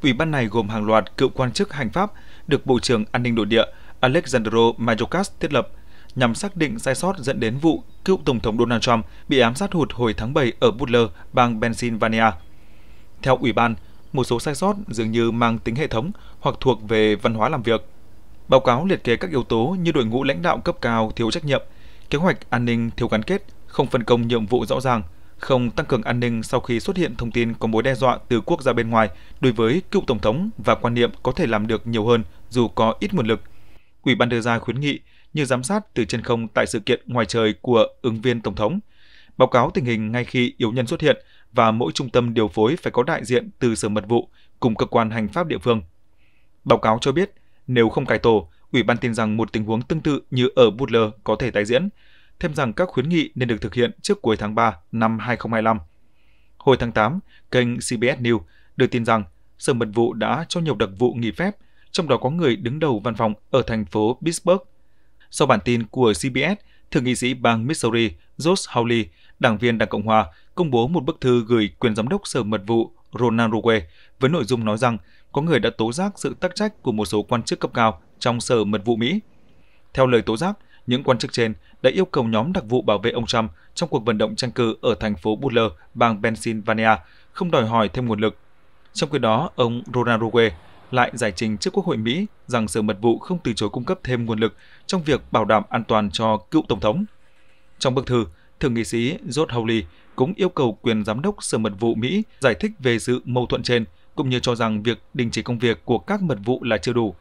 Ủy ban này gồm hàng loạt cựu quan chức hành pháp được Bộ trưởng An ninh Nội địa Alexandro Mayorkas thiết lập nhằm xác định sai sót dẫn đến vụ cựu Tổng thống Donald Trump bị ám sát hụt hồi tháng 7 ở Butler, bang Pennsylvania. Theo Ủy ban, một số sai sót dường như mang tính hệ thống hoặc thuộc về văn hóa làm việc. Báo cáo liệt kê các yếu tố như đội ngũ lãnh đạo cấp cao thiếu trách nhiệm, kế hoạch an ninh thiếu gắn kết, không phân công nhiệm vụ rõ ràng, không tăng cường an ninh sau khi xuất hiện thông tin có mối đe dọa từ quốc gia bên ngoài đối với cựu tổng thống và quan niệm có thể làm được nhiều hơn dù có ít nguồn lực. Ủy ban đưa ra khuyến nghị như giám sát từ trên không tại sự kiện ngoài trời của ứng viên tổng thống, báo cáo tình hình ngay khi yếu nhân xuất hiện và mỗi trung tâm điều phối phải có đại diện từ sở mật vụ cùng cơ quan hành pháp địa phương. Báo cáo cho biết nếu không cải tổ, Ủy ban tin rằng một tình huống tương tự như ở Butler có thể tái diễn, thêm rằng các khuyến nghị nên được thực hiện trước cuối tháng 3 năm 2025. Hồi tháng 8, kênh CBS News đưa tin rằng Sở Mật vụ đã cho nhiều đặc vụ nghỉ phép, trong đó có người đứng đầu văn phòng ở thành phố Pittsburgh. Sau bản tin của CBS, Thượng nghị sĩ bang Missouri Josh Hawley, đảng viên Đảng Cộng Hòa, công bố một bức thư gửi quyền giám đốc Sở Mật vụ Ronald Ruwe với nội dung nói rằng có người đã tố giác sự tắc trách của một số quan chức cấp cao trong Sở Mật vụ Mỹ. Theo lời tố giác, những quan chức trên đã yêu cầu nhóm đặc vụ bảo vệ ông Trump trong cuộc vận động tranh cử ở thành phố Butler, bang Pennsylvania, không đòi hỏi thêm nguồn lực. Trong khi đó, ông Ronald Reagan lại giải trình trước Quốc hội Mỹ rằng Sở Mật vụ không từ chối cung cấp thêm nguồn lực trong việc bảo đảm an toàn cho cựu Tổng thống. Trong bức thư, Thượng nghị sĩ George Hawley cũng yêu cầu quyền giám đốc Sở Mật vụ Mỹ giải thích về sự mâu thuẫn trên – cũng như cho rằng việc đình chỉ công việc của các mật vụ là chưa đủ.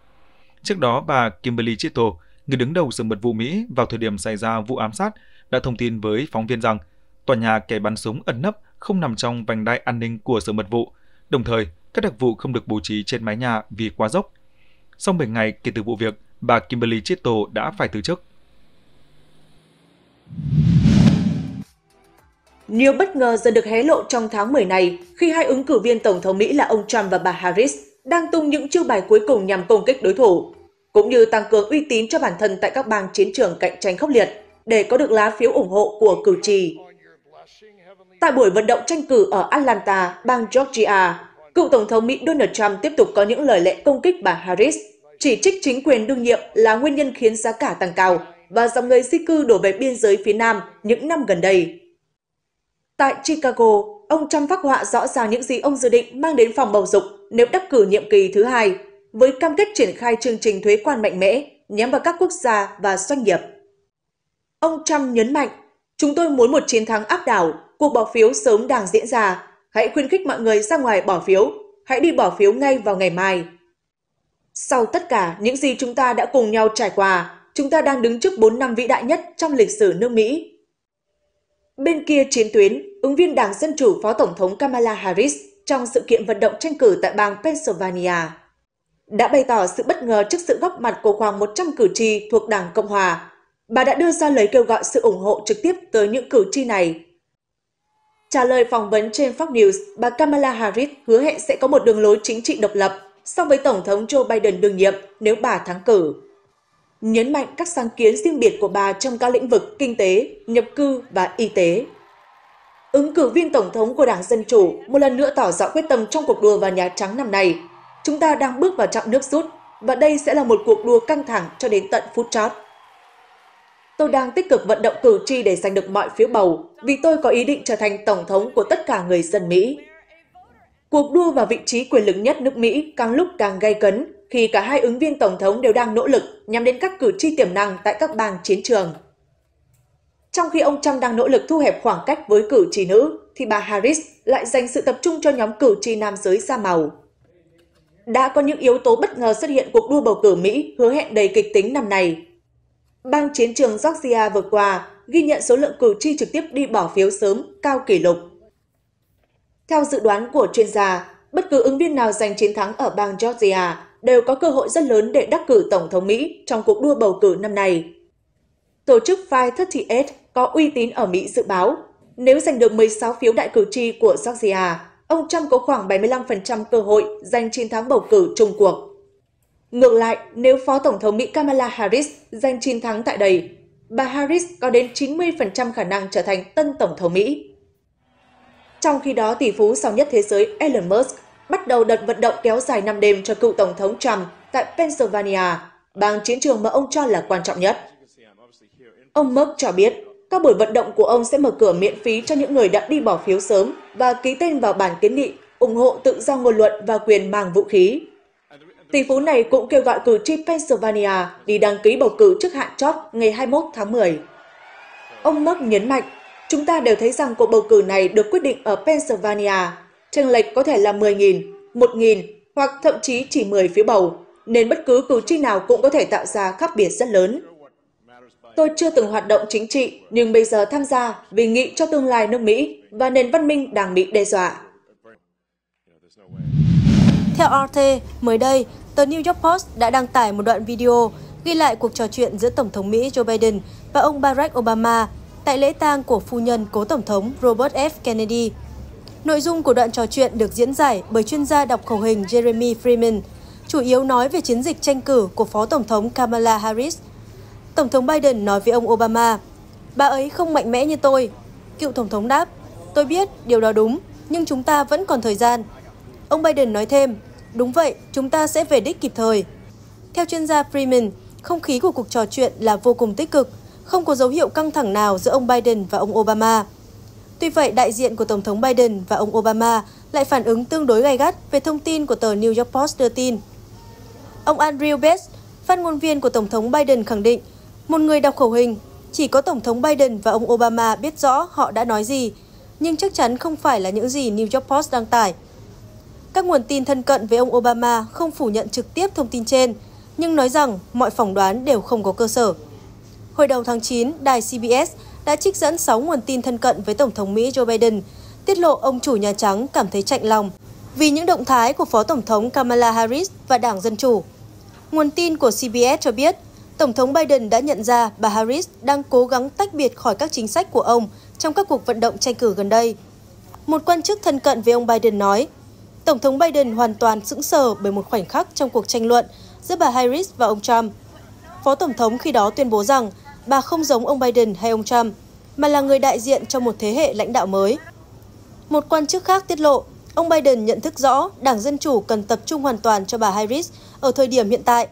Trước đó, bà Kimberly Chitto, người đứng đầu sở mật vụ Mỹ vào thời điểm xảy ra vụ ám sát, đã thông tin với phóng viên rằng tòa nhà kẻ bắn súng ẩn nấp không nằm trong vành đai an ninh của sở mật vụ, đồng thời các đặc vụ không được bố trí trên mái nhà vì quá dốc. Sau 10 ngày kể từ vụ việc, bà Kimberly Chitto đã phải từ chức. Nhiều bất ngờ dần được hé lộ trong tháng 10 này khi hai ứng cử viên Tổng thống Mỹ là ông Trump và bà Harris đang tung những chiêu bài cuối cùng nhằm công kích đối thủ, cũng như tăng cường uy tín cho bản thân tại các bang chiến trường cạnh tranh khốc liệt để có được lá phiếu ủng hộ của cử tri. Tại buổi vận động tranh cử ở Atlanta, bang Georgia, cựu Tổng thống Mỹ Donald Trump tiếp tục có những lời lẽ công kích bà Harris, chỉ trích chính quyền đương nhiệm là nguyên nhân khiến giá cả tăng cao và dòng người di cư đổ về biên giới phía Nam những năm gần đây. Tại Chicago, ông Trump phát họa rõ ràng những gì ông dự định mang đến phòng bầu dục nếu đắc cử nhiệm kỳ thứ hai, với cam kết triển khai chương trình thuế quan mạnh mẽ nhắm vào các quốc gia và doanh nghiệp. Ông Trump nhấn mạnh, chúng tôi muốn một chiến thắng áp đảo, cuộc bỏ phiếu sớm đang diễn ra. Hãy khuyến khích mọi người ra ngoài bỏ phiếu, hãy đi bỏ phiếu ngay vào ngày mai. Sau tất cả những gì chúng ta đã cùng nhau trải qua, chúng ta đang đứng trước 4 năm vĩ đại nhất trong lịch sử nước Mỹ Bên kia chiến tuyến, ứng viên Đảng Dân Chủ Phó Tổng thống Kamala Harris trong sự kiện vận động tranh cử tại bang Pennsylvania đã bày tỏ sự bất ngờ trước sự góp mặt của khoảng 100 cử tri thuộc Đảng Cộng Hòa. Bà đã đưa ra lời kêu gọi sự ủng hộ trực tiếp tới những cử tri này. Trả lời phỏng vấn trên Fox News, bà Kamala Harris hứa hẹn sẽ có một đường lối chính trị độc lập so với Tổng thống Joe Biden đương nhiệm nếu bà thắng cử nhấn mạnh các sáng kiến riêng biệt của bà trong các lĩnh vực kinh tế, nhập cư và y tế. Ứng cử viên Tổng thống của Đảng Dân Chủ một lần nữa tỏ rõ quyết tâm trong cuộc đua vào Nhà Trắng năm nay. Chúng ta đang bước vào chặng nước rút và đây sẽ là một cuộc đua căng thẳng cho đến tận phút chót. Tôi đang tích cực vận động cử tri để giành được mọi phiếu bầu vì tôi có ý định trở thành Tổng thống của tất cả người dân Mỹ. Cuộc đua vào vị trí quyền lực nhất nước Mỹ càng lúc càng gay cấn khi cả hai ứng viên tổng thống đều đang nỗ lực nhằm đến các cử tri tiềm năng tại các bang chiến trường. Trong khi ông Trump đang nỗ lực thu hẹp khoảng cách với cử tri nữ, thì bà Harris lại dành sự tập trung cho nhóm cử tri nam giới da màu. Đã có những yếu tố bất ngờ xuất hiện cuộc đua bầu cử Mỹ hứa hẹn đầy kịch tính năm nay. Bang chiến trường Georgia vừa qua ghi nhận số lượng cử tri trực tiếp đi bỏ phiếu sớm cao kỷ lục. Theo dự đoán của chuyên gia, bất cứ ứng viên nào giành chiến thắng ở bang Georgia đều có cơ hội rất lớn để đắc cử Tổng thống Mỹ trong cuộc đua bầu cử năm nay. Tổ chức 538 có uy tín ở Mỹ dự báo, nếu giành được 16 phiếu đại cử tri của Georgia, ông Trump có khoảng 75% cơ hội giành chiến thắng bầu cử Trung cuộc. Ngược lại, nếu Phó Tổng thống Mỹ Kamala Harris giành chiến thắng tại đây, bà Harris có đến 90% khả năng trở thành tân Tổng thống Mỹ. Trong khi đó, tỷ phú giàu nhất thế giới Elon Musk bắt đầu đợt vận động kéo dài 5 đêm cho cựu Tổng thống Trump tại Pennsylvania, bang chiến trường mà ông cho là quan trọng nhất. Ông Merck cho biết, các buổi vận động của ông sẽ mở cửa miễn phí cho những người đã đi bỏ phiếu sớm và ký tên vào bản kiến nghị ủng hộ tự do ngôn luận và quyền mang vũ khí. Tỷ phú này cũng kêu gọi cử tri Pennsylvania đi đăng ký bầu cử trước hạn chót ngày 21 tháng 10. Ông Merck nhấn mạnh, chúng ta đều thấy rằng cuộc bầu cử này được quyết định ở Pennsylvania chênh lệch có thể là 10.000, 1.000 hoặc thậm chí chỉ 10 phiếu bầu, nên bất cứ cử tri nào cũng có thể tạo ra khác biệt rất lớn. Tôi chưa từng hoạt động chính trị, nhưng bây giờ tham gia vì nghĩ cho tương lai nước Mỹ và nền văn minh đang bị đe dọa. Theo RT, mới đây, tờ New York Post đã đăng tải một đoạn video ghi lại cuộc trò chuyện giữa Tổng thống Mỹ Joe Biden và ông Barack Obama tại lễ tang của phu nhân cố Tổng thống Robert F. Kennedy Nội dung của đoạn trò chuyện được diễn giải bởi chuyên gia đọc khẩu hình Jeremy Freeman, chủ yếu nói về chiến dịch tranh cử của Phó Tổng thống Kamala Harris. Tổng thống Biden nói với ông Obama, bà ấy không mạnh mẽ như tôi. Cựu Tổng thống đáp, tôi biết điều đó đúng, nhưng chúng ta vẫn còn thời gian. Ông Biden nói thêm, đúng vậy, chúng ta sẽ về đích kịp thời. Theo chuyên gia Freeman, không khí của cuộc trò chuyện là vô cùng tích cực, không có dấu hiệu căng thẳng nào giữa ông Biden và ông Obama. Tuy vậy, đại diện của Tổng thống Biden và ông Obama lại phản ứng tương đối gay gắt về thông tin của tờ New York Post đưa tin. Ông Andrew Bates, phát ngôn viên của Tổng thống Biden khẳng định, một người đọc khẩu hình, chỉ có Tổng thống Biden và ông Obama biết rõ họ đã nói gì, nhưng chắc chắn không phải là những gì New York Post đăng tải. Các nguồn tin thân cận với ông Obama không phủ nhận trực tiếp thông tin trên, nhưng nói rằng mọi phỏng đoán đều không có cơ sở. Hồi đầu tháng 9, đài CBS đã trích dẫn 6 nguồn tin thân cận với Tổng thống Mỹ Joe Biden, tiết lộ ông chủ Nhà Trắng cảm thấy chạnh lòng vì những động thái của Phó Tổng thống Kamala Harris và Đảng Dân Chủ. Nguồn tin của CBS cho biết, Tổng thống Biden đã nhận ra bà Harris đang cố gắng tách biệt khỏi các chính sách của ông trong các cuộc vận động tranh cử gần đây. Một quan chức thân cận với ông Biden nói, Tổng thống Biden hoàn toàn sững sờ bởi một khoảnh khắc trong cuộc tranh luận giữa bà Harris và ông Trump. Phó Tổng thống khi đó tuyên bố rằng bà không giống ông Biden hay ông Trump, mà là người đại diện cho một thế hệ lãnh đạo mới. Một quan chức khác tiết lộ, ông Biden nhận thức rõ Đảng Dân Chủ cần tập trung hoàn toàn cho bà Harris ở thời điểm hiện tại.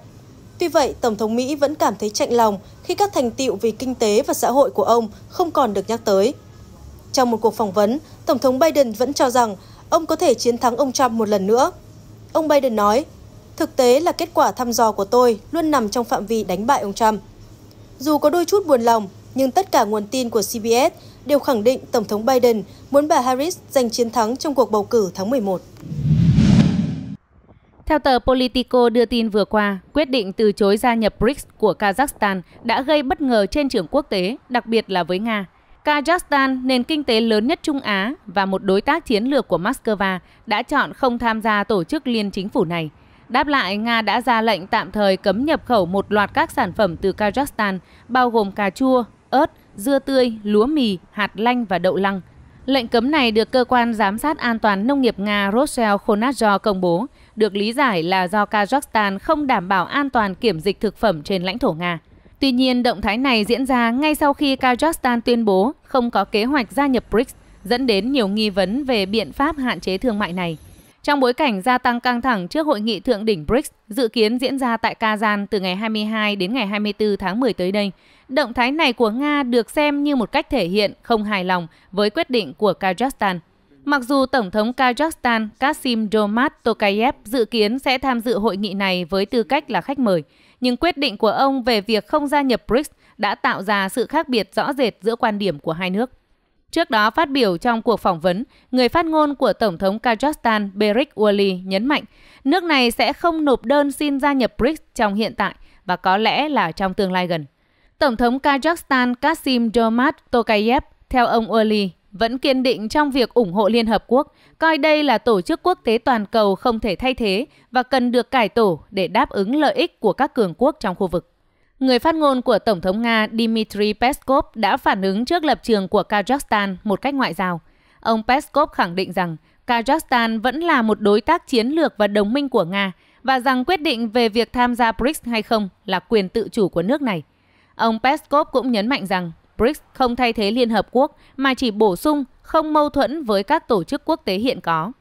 Tuy vậy, Tổng thống Mỹ vẫn cảm thấy chạnh lòng khi các thành tiệu về kinh tế và xã hội của ông không còn được nhắc tới. Trong một cuộc phỏng vấn, Tổng thống Biden vẫn cho rằng ông có thể chiến thắng ông Trump một lần nữa. Ông Biden nói, thực tế là kết quả thăm dò của tôi luôn nằm trong phạm vi đánh bại ông Trump. Dù có đôi chút buồn lòng, nhưng tất cả nguồn tin của CBS đều khẳng định Tổng thống Biden muốn bà Harris giành chiến thắng trong cuộc bầu cử tháng 11. Theo tờ Politico đưa tin vừa qua, quyết định từ chối gia nhập BRICS của Kazakhstan đã gây bất ngờ trên trường quốc tế, đặc biệt là với Nga. Kazakhstan, nền kinh tế lớn nhất Trung Á và một đối tác chiến lược của Moscow, đã chọn không tham gia tổ chức liên chính phủ này – Đáp lại, Nga đã ra lệnh tạm thời cấm nhập khẩu một loạt các sản phẩm từ Kazakhstan, bao gồm cà chua, ớt, dưa tươi, lúa mì, hạt lanh và đậu lăng. Lệnh cấm này được cơ quan giám sát an toàn nông nghiệp Nga Rossel Khonazho công bố, được lý giải là do Kazakhstan không đảm bảo an toàn kiểm dịch thực phẩm trên lãnh thổ Nga. Tuy nhiên, động thái này diễn ra ngay sau khi Kazakhstan tuyên bố không có kế hoạch gia nhập BRICS, dẫn đến nhiều nghi vấn về biện pháp hạn chế thương mại này trong bối cảnh gia tăng căng thẳng trước hội nghị thượng đỉnh BRICS dự kiến diễn ra tại Kazan từ ngày 22 đến ngày 24 tháng 10 tới đây. Động thái này của Nga được xem như một cách thể hiện không hài lòng với quyết định của Kazakhstan. Mặc dù Tổng thống Kazakhstan Kasim Domat Tokayev dự kiến sẽ tham dự hội nghị này với tư cách là khách mời, nhưng quyết định của ông về việc không gia nhập BRICS đã tạo ra sự khác biệt rõ rệt giữa quan điểm của hai nước. Trước đó phát biểu trong cuộc phỏng vấn, người phát ngôn của Tổng thống Kazakhstan Berik Uali nhấn mạnh nước này sẽ không nộp đơn xin gia nhập BRICS trong hiện tại và có lẽ là trong tương lai gần. Tổng thống Kazakhstan Kasim Jomart Tokayev, theo ông Uali, vẫn kiên định trong việc ủng hộ Liên Hợp Quốc, coi đây là tổ chức quốc tế toàn cầu không thể thay thế và cần được cải tổ để đáp ứng lợi ích của các cường quốc trong khu vực. Người phát ngôn của Tổng thống Nga Dmitry Peskov đã phản ứng trước lập trường của Kazakhstan một cách ngoại giao. Ông Peskov khẳng định rằng Kazakhstan vẫn là một đối tác chiến lược và đồng minh của Nga và rằng quyết định về việc tham gia BRICS hay không là quyền tự chủ của nước này. Ông Peskov cũng nhấn mạnh rằng BRICS không thay thế Liên Hợp Quốc mà chỉ bổ sung, không mâu thuẫn với các tổ chức quốc tế hiện có.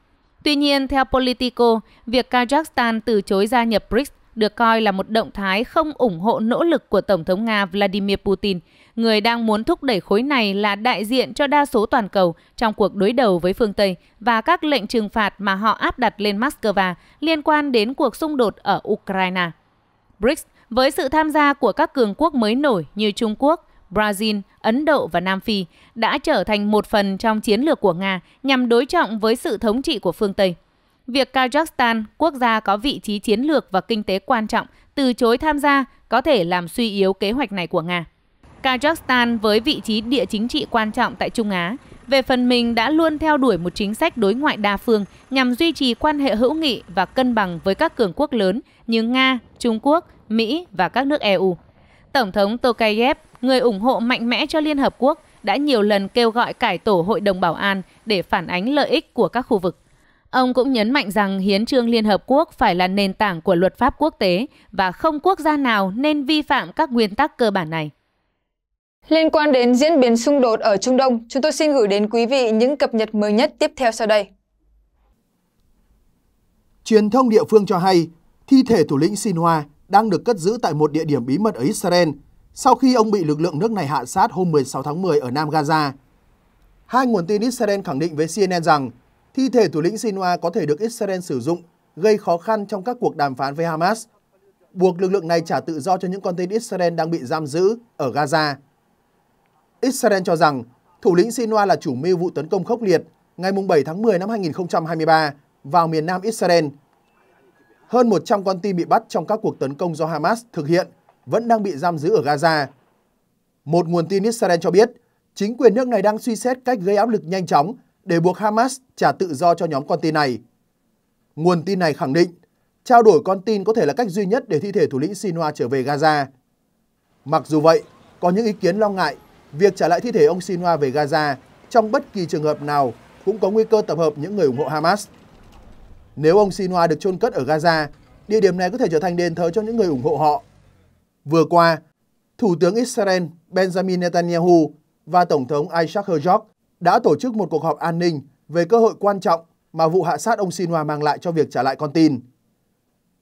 Tuy nhiên, theo Politico, việc Kazakhstan từ chối gia nhập BRICS được coi là một động thái không ủng hộ nỗ lực của Tổng thống Nga Vladimir Putin, người đang muốn thúc đẩy khối này là đại diện cho đa số toàn cầu trong cuộc đối đầu với phương Tây và các lệnh trừng phạt mà họ áp đặt lên Moscow liên quan đến cuộc xung đột ở Ukraine. BRICS với sự tham gia của các cường quốc mới nổi như Trung Quốc, Brazil, Ấn Độ và Nam Phi đã trở thành một phần trong chiến lược của Nga nhằm đối trọng với sự thống trị của phương Tây việc Kazakhstan, quốc gia có vị trí chiến lược và kinh tế quan trọng, từ chối tham gia có thể làm suy yếu kế hoạch này của Nga. Kazakhstan với vị trí địa chính trị quan trọng tại Trung Á, về phần mình đã luôn theo đuổi một chính sách đối ngoại đa phương nhằm duy trì quan hệ hữu nghị và cân bằng với các cường quốc lớn như Nga, Trung Quốc, Mỹ và các nước EU. Tổng thống Tokayev, người ủng hộ mạnh mẽ cho Liên Hợp Quốc, đã nhiều lần kêu gọi cải tổ Hội đồng Bảo an để phản ánh lợi ích của các khu vực. Ông cũng nhấn mạnh rằng hiến trương Liên Hợp Quốc phải là nền tảng của luật pháp quốc tế và không quốc gia nào nên vi phạm các nguyên tắc cơ bản này. Liên quan đến diễn biến xung đột ở Trung Đông, chúng tôi xin gửi đến quý vị những cập nhật mới nhất tiếp theo sau đây. Truyền thông địa phương cho hay, thi thể thủ lĩnh Sinwa đang được cất giữ tại một địa điểm bí mật ở Israel sau khi ông bị lực lượng nước này hạ sát hôm 16 tháng 10 ở Nam Gaza. Hai nguồn tin Israel khẳng định với CNN rằng Thi thể thủ lĩnh Sinwa có thể được Israel sử dụng, gây khó khăn trong các cuộc đàm phán với Hamas, buộc lực lượng này trả tự do cho những con tin Israel đang bị giam giữ ở Gaza. Israel cho rằng thủ lĩnh Sinwa là chủ mưu vụ tấn công khốc liệt ngày 7 tháng 10 năm 2023 vào miền nam Israel. Hơn 100 con tin bị bắt trong các cuộc tấn công do Hamas thực hiện vẫn đang bị giam giữ ở Gaza. Một nguồn tin Israel cho biết, chính quyền nước này đang suy xét cách gây áp lực nhanh chóng để buộc Hamas trả tự do cho nhóm con tin này. Nguồn tin này khẳng định, trao đổi con tin có thể là cách duy nhất để thi thể thủ lĩnh Sinwa trở về Gaza. Mặc dù vậy, có những ý kiến lo ngại việc trả lại thi thể ông Sinwa về Gaza trong bất kỳ trường hợp nào cũng có nguy cơ tập hợp những người ủng hộ Hamas. Nếu ông Sinwa được chôn cất ở Gaza, địa điểm này có thể trở thành đền thờ cho những người ủng hộ họ. Vừa qua, Thủ tướng Israel Benjamin Netanyahu và Tổng thống Isaac Herzog đã tổ chức một cuộc họp an ninh về cơ hội quan trọng mà vụ hạ sát ông Sinwa mang lại cho việc trả lại con tin.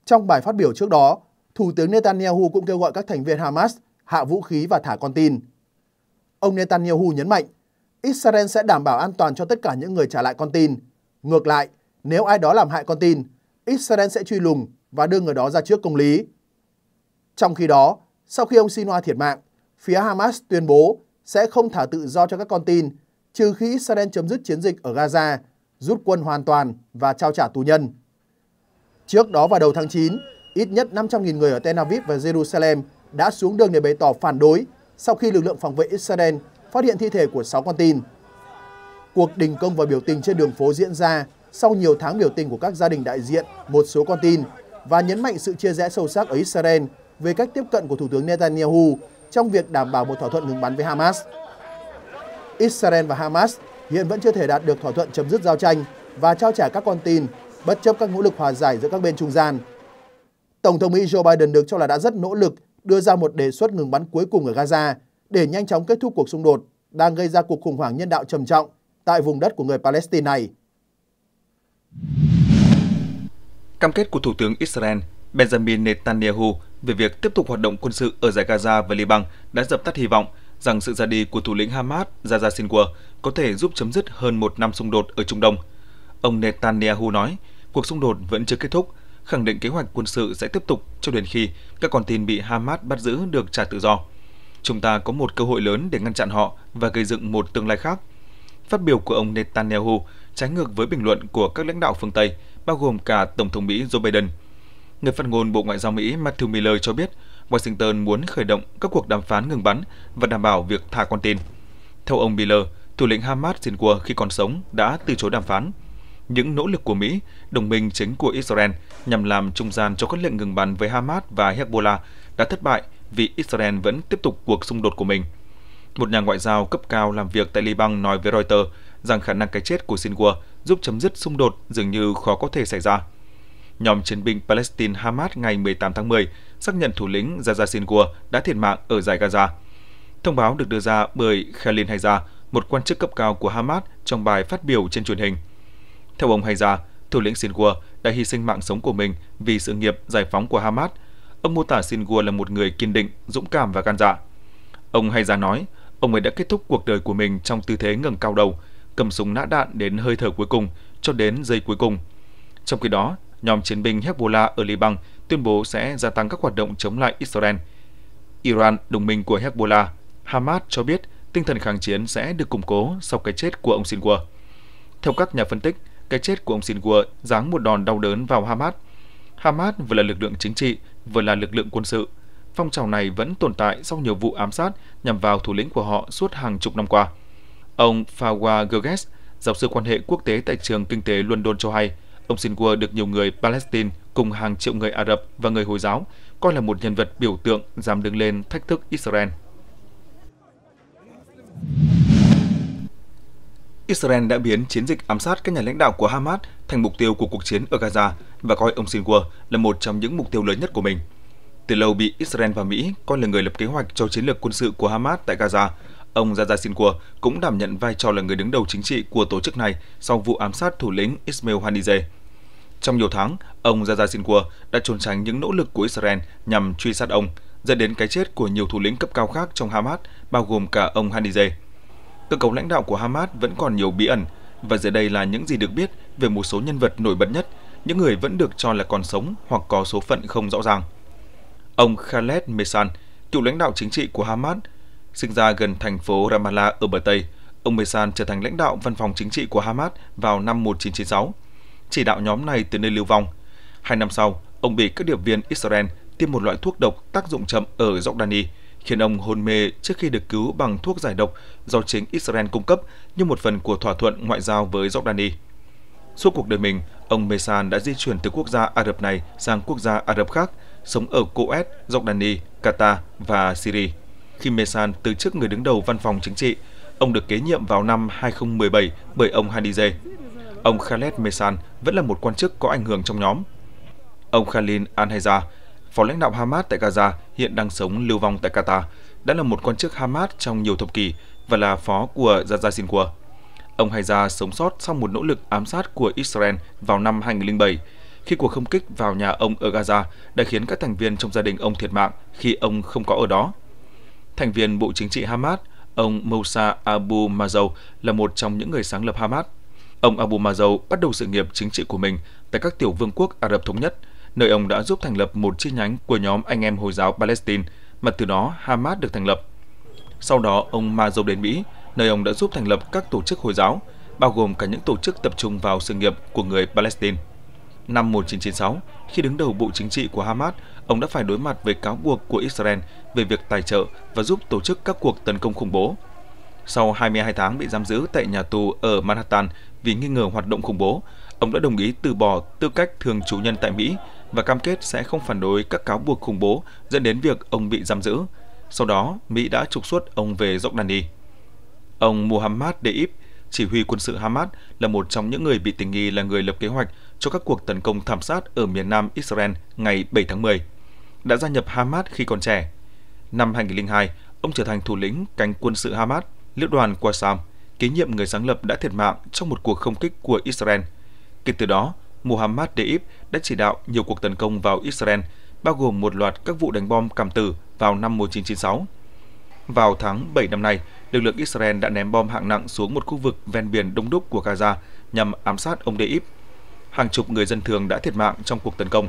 Trong bài phát biểu trước đó, Thủ tướng Netanyahu cũng kêu gọi các thành viên Hamas hạ vũ khí và thả con tin. Ông Netanyahu nhấn mạnh, Israel sẽ đảm bảo an toàn cho tất cả những người trả lại con tin. Ngược lại, nếu ai đó làm hại con tin, Israel sẽ truy lùng và đưa người đó ra trước công lý. Trong khi đó, sau khi ông Sinwa thiệt mạng, phía Hamas tuyên bố sẽ không thả tự do cho các con tin trừ khi Israel chấm dứt chiến dịch ở Gaza, rút quân hoàn toàn và trao trả tù nhân. Trước đó vào đầu tháng 9, ít nhất 500.000 người ở Tel Aviv và Jerusalem đã xuống đường để bày tỏ phản đối sau khi lực lượng phòng vệ Israel phát hiện thi thể của 6 con tin. Cuộc đình công và biểu tình trên đường phố diễn ra sau nhiều tháng biểu tình của các gia đình đại diện một số con tin và nhấn mạnh sự chia rẽ sâu sắc ở Israel về cách tiếp cận của Thủ tướng Netanyahu trong việc đảm bảo một thỏa thuận ngừng bắn với Hamas. Israel và Hamas hiện vẫn chưa thể đạt được thỏa thuận chấm dứt giao tranh và trao trả các con tin, bất chấp các nỗ lực hòa giải giữa các bên trung gian. Tổng thống Mỹ Joe Biden được cho là đã rất nỗ lực đưa ra một đề xuất ngừng bắn cuối cùng ở Gaza để nhanh chóng kết thúc cuộc xung đột đang gây ra cuộc khủng hoảng nhân đạo trầm trọng tại vùng đất của người Palestine này. Cam kết của Thủ tướng Israel Benjamin Netanyahu về việc tiếp tục hoạt động quân sự ở giải Gaza và Liban đã dập tắt hy vọng rằng sự ra đi của thủ lĩnh Hamas Zaza Sinwar có thể giúp chấm dứt hơn một năm xung đột ở Trung Đông. Ông Netanyahu nói, cuộc xung đột vẫn chưa kết thúc, khẳng định kế hoạch quân sự sẽ tiếp tục cho đến khi các con tin bị Hamas bắt giữ được trả tự do. Chúng ta có một cơ hội lớn để ngăn chặn họ và gây dựng một tương lai khác. Phát biểu của ông Netanyahu trái ngược với bình luận của các lãnh đạo phương Tây, bao gồm cả Tổng thống Mỹ Joe Biden. Người phát ngôn Bộ Ngoại giao Mỹ Matthew Miller cho biết Washington muốn khởi động các cuộc đàm phán ngừng bắn và đảm bảo việc thả con tin. Theo ông Miller, thủ lĩnh Hamas Sinwar khi còn sống đã từ chối đàm phán. Những nỗ lực của Mỹ, đồng minh chính của Israel, nhằm làm trung gian cho các lệnh ngừng bắn với Hamas và Hezbollah đã thất bại vì Israel vẫn tiếp tục cuộc xung đột của mình. Một nhà ngoại giao cấp cao làm việc tại Liban nói với Reuters rằng khả năng cái chết của Sinwar giúp chấm dứt xung đột dường như khó có thể xảy ra nhóm chiến binh Palestine Hamas ngày 18 tháng 10 xác nhận thủ lĩnh Zaza Sinwar đã thiệt mạng ở giải Gaza. Thông báo được đưa ra bởi Khalil Hayza, một quan chức cấp cao của Hamas trong bài phát biểu trên truyền hình. Theo ông Hayza, thủ lĩnh Sinwar đã hy sinh mạng sống của mình vì sự nghiệp giải phóng của Hamas. Ông mô tả Sinwar là một người kiên định, dũng cảm và gan dạ. Ông Hayza nói, ông ấy đã kết thúc cuộc đời của mình trong tư thế ngẩng cao đầu, cầm súng nã đạn đến hơi thở cuối cùng, cho đến giây cuối cùng. Trong khi đó, nhóm chiến binh Hezbollah ở Liban tuyên bố sẽ gia tăng các hoạt động chống lại Israel. Iran, đồng minh của Hezbollah, Hamas cho biết tinh thần kháng chiến sẽ được củng cố sau cái chết của ông Sinwar. Theo các nhà phân tích, cái chết của ông Sinwar giáng một đòn đau đớn vào Hamas. Hamas vừa là lực lượng chính trị, vừa là lực lượng quân sự. Phong trào này vẫn tồn tại sau nhiều vụ ám sát nhằm vào thủ lĩnh của họ suốt hàng chục năm qua. Ông Fawwa Gerges, giáo sư quan hệ quốc tế tại trường kinh tế London cho hay, Ông Sinwar được nhiều người Palestine cùng hàng triệu người Ả Rập và người Hồi giáo coi là một nhân vật biểu tượng dám đứng lên thách thức Israel. Israel đã biến chiến dịch ám sát các nhà lãnh đạo của Hamas thành mục tiêu của cuộc chiến ở Gaza và coi ông Sinwar là một trong những mục tiêu lớn nhất của mình. Từ lâu bị Israel và Mỹ coi là người lập kế hoạch cho chiến lược quân sự của Hamas tại Gaza, ông Zaza Sinwar cũng đảm nhận vai trò là người đứng đầu chính trị của tổ chức này sau vụ ám sát thủ lĩnh Ismail Haniyeh. Trong nhiều tháng, ông Zaza Sinwa đã trốn tránh những nỗ lực của Israel nhằm truy sát ông, dẫn đến cái chết của nhiều thủ lĩnh cấp cao khác trong Hamas, bao gồm cả ông Hanizeh. Cơ cấu lãnh đạo của Hamas vẫn còn nhiều bí ẩn, và dưới đây là những gì được biết về một số nhân vật nổi bật nhất, những người vẫn được cho là còn sống hoặc có số phận không rõ ràng. Ông Khaled Mesan, cựu lãnh đạo chính trị của Hamas, sinh ra gần thành phố Ramallah ở bờ Tây. Ông Mesan trở thành lãnh đạo văn phòng chính trị của Hamas vào năm 1996 chỉ đạo nhóm này từ nơi lưu vong. Hai năm sau, ông bị các điệp viên Israel tiêm một loại thuốc độc tác dụng chậm ở Jordani, khiến ông hôn mê trước khi được cứu bằng thuốc giải độc do chính Israel cung cấp như một phần của thỏa thuận ngoại giao với Jordani. Suốt cuộc đời mình, ông Mesan đã di chuyển từ quốc gia Ả Rập này sang quốc gia Ả Rập khác, sống ở Kuwait, Jordani, Qatar và Syria. Khi Mesan từ chức người đứng đầu văn phòng chính trị, ông được kế nhiệm vào năm 2017 bởi ông Hadijeh, ông Khaled Mesan vẫn là một quan chức có ảnh hưởng trong nhóm. Ông Khalil Al-Hayza, phó lãnh đạo Hamas tại Gaza hiện đang sống lưu vong tại Qatar, đã là một quan chức Hamas trong nhiều thập kỷ và là phó của Jaja Sinqua. Ông Hayza sống sót sau một nỗ lực ám sát của Israel vào năm 2007, khi cuộc không kích vào nhà ông ở Gaza đã khiến các thành viên trong gia đình ông thiệt mạng khi ông không có ở đó. Thành viên Bộ Chính trị Hamas, ông Moussa Abu Mazow là một trong những người sáng lập Hamas. Ông Abu Mazou bắt đầu sự nghiệp chính trị của mình tại các tiểu vương quốc Ả Rập Thống Nhất, nơi ông đã giúp thành lập một chi nhánh của nhóm anh em Hồi giáo Palestine, mà từ đó Hamas được thành lập. Sau đó, ông Mazou đến Mỹ, nơi ông đã giúp thành lập các tổ chức Hồi giáo, bao gồm cả những tổ chức tập trung vào sự nghiệp của người Palestine. Năm 1996, khi đứng đầu Bộ Chính trị của Hamas, ông đã phải đối mặt với cáo buộc của Israel về việc tài trợ và giúp tổ chức các cuộc tấn công khủng bố sau 22 tháng bị giam giữ tại nhà tù ở Manhattan vì nghi ngờ hoạt động khủng bố, ông đã đồng ý từ bỏ tư cách thường chủ nhân tại Mỹ và cam kết sẽ không phản đối các cáo buộc khủng bố dẫn đến việc ông bị giam giữ. Sau đó, Mỹ đã trục xuất ông về Jordani. Ông Muhammad Deib, chỉ huy quân sự Hamas, là một trong những người bị tình nghi là người lập kế hoạch cho các cuộc tấn công thảm sát ở miền nam Israel ngày 7 tháng 10. Đã gia nhập Hamas khi còn trẻ. Năm 2002, ông trở thành thủ lĩnh cánh quân sự Hamas Lữ đoàn Qassam, kế nhiệm người sáng lập đã thiệt mạng trong một cuộc không kích của Israel. Kể từ đó, Muhammad Deib đã chỉ đạo nhiều cuộc tấn công vào Israel, bao gồm một loạt các vụ đánh bom cảm tử vào năm 1996. Vào tháng 7 năm nay, lực lượng Israel đã ném bom hạng nặng xuống một khu vực ven biển đông đúc của Gaza nhằm ám sát ông Deib. Hàng chục người dân thường đã thiệt mạng trong cuộc tấn công.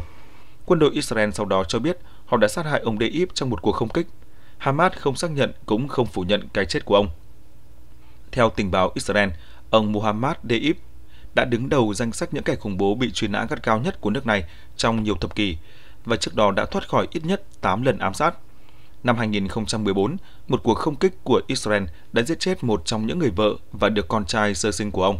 Quân đội Israel sau đó cho biết họ đã sát hại ông Deib trong một cuộc không kích. Hamas không xác nhận cũng không phủ nhận cái chết của ông. Theo tình báo Israel, ông Muhammad Deib đã đứng đầu danh sách những kẻ khủng bố bị truy nã gắt gao nhất của nước này trong nhiều thập kỷ và trước đó đã thoát khỏi ít nhất 8 lần ám sát. Năm 2014, một cuộc không kích của Israel đã giết chết một trong những người vợ và được con trai sơ sinh của ông.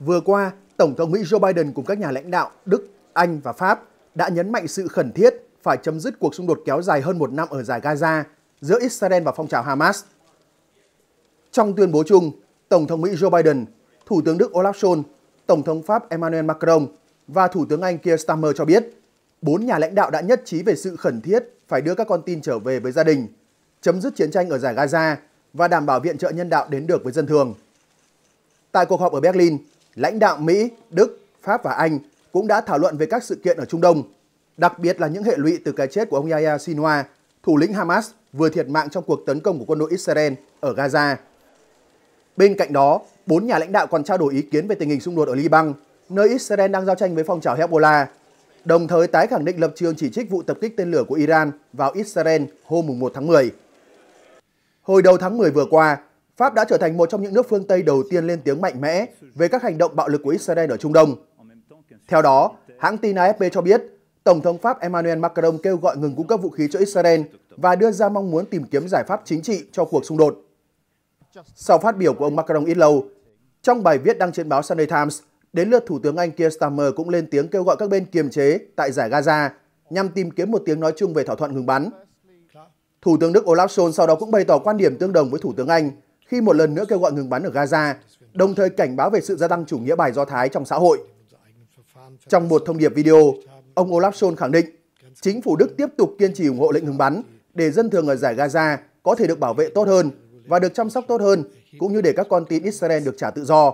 Vừa qua, Tổng thống Mỹ Joe Biden cùng các nhà lãnh đạo Đức, Anh và Pháp đã nhấn mạnh sự khẩn thiết phải chấm dứt cuộc xung đột kéo dài hơn một năm ở giải Gaza giữa Israel và phong trào Hamas. Trong tuyên bố chung, Tổng thống Mỹ Joe Biden, Thủ tướng Đức Olaf Scholz, Tổng thống Pháp Emmanuel Macron và Thủ tướng Anh Keir Starmer cho biết, bốn nhà lãnh đạo đã nhất trí về sự khẩn thiết phải đưa các con tin trở về với gia đình, chấm dứt chiến tranh ở giải Gaza và đảm bảo viện trợ nhân đạo đến được với dân thường. Tại cuộc họp ở Berlin, lãnh đạo Mỹ, Đức, Pháp và Anh cũng đã thảo luận về các sự kiện ở Trung Đông đặc biệt là những hệ lụy từ cái chết của ông Yahya Sinwa, thủ lĩnh Hamas vừa thiệt mạng trong cuộc tấn công của quân đội Israel ở Gaza. Bên cạnh đó, bốn nhà lãnh đạo còn trao đổi ý kiến về tình hình xung đột ở Liban, nơi Israel đang giao tranh với phong trào Hezbollah, đồng thời tái khẳng định lập trường chỉ trích vụ tập kích tên lửa của Iran vào Israel hôm 1 tháng 10. Hồi đầu tháng 10 vừa qua, Pháp đã trở thành một trong những nước phương Tây đầu tiên lên tiếng mạnh mẽ về các hành động bạo lực của Israel ở Trung Đông. Theo đó, hãng tin AFP cho biết Tổng thống Pháp Emmanuel Macron kêu gọi ngừng cung cấp vũ khí cho Israel và đưa ra mong muốn tìm kiếm giải pháp chính trị cho cuộc xung đột. Sau phát biểu của ông Macron ít lâu, trong bài viết đăng trên báo Sunday Times, đến lượt Thủ tướng Anh Keir Starmer cũng lên tiếng kêu gọi các bên kiềm chế tại giải Gaza nhằm tìm kiếm một tiếng nói chung về thỏa thuận ngừng bắn. Thủ tướng Đức Olaf Scholz sau đó cũng bày tỏ quan điểm tương đồng với Thủ tướng Anh khi một lần nữa kêu gọi ngừng bắn ở Gaza, đồng thời cảnh báo về sự gia tăng chủ nghĩa bài Do Thái trong xã hội. Trong một thông điệp video, Ông Olaf Scholz khẳng định, chính phủ Đức tiếp tục kiên trì ủng hộ lệnh ngừng bắn để dân thường ở giải Gaza có thể được bảo vệ tốt hơn và được chăm sóc tốt hơn, cũng như để các con tin Israel được trả tự do.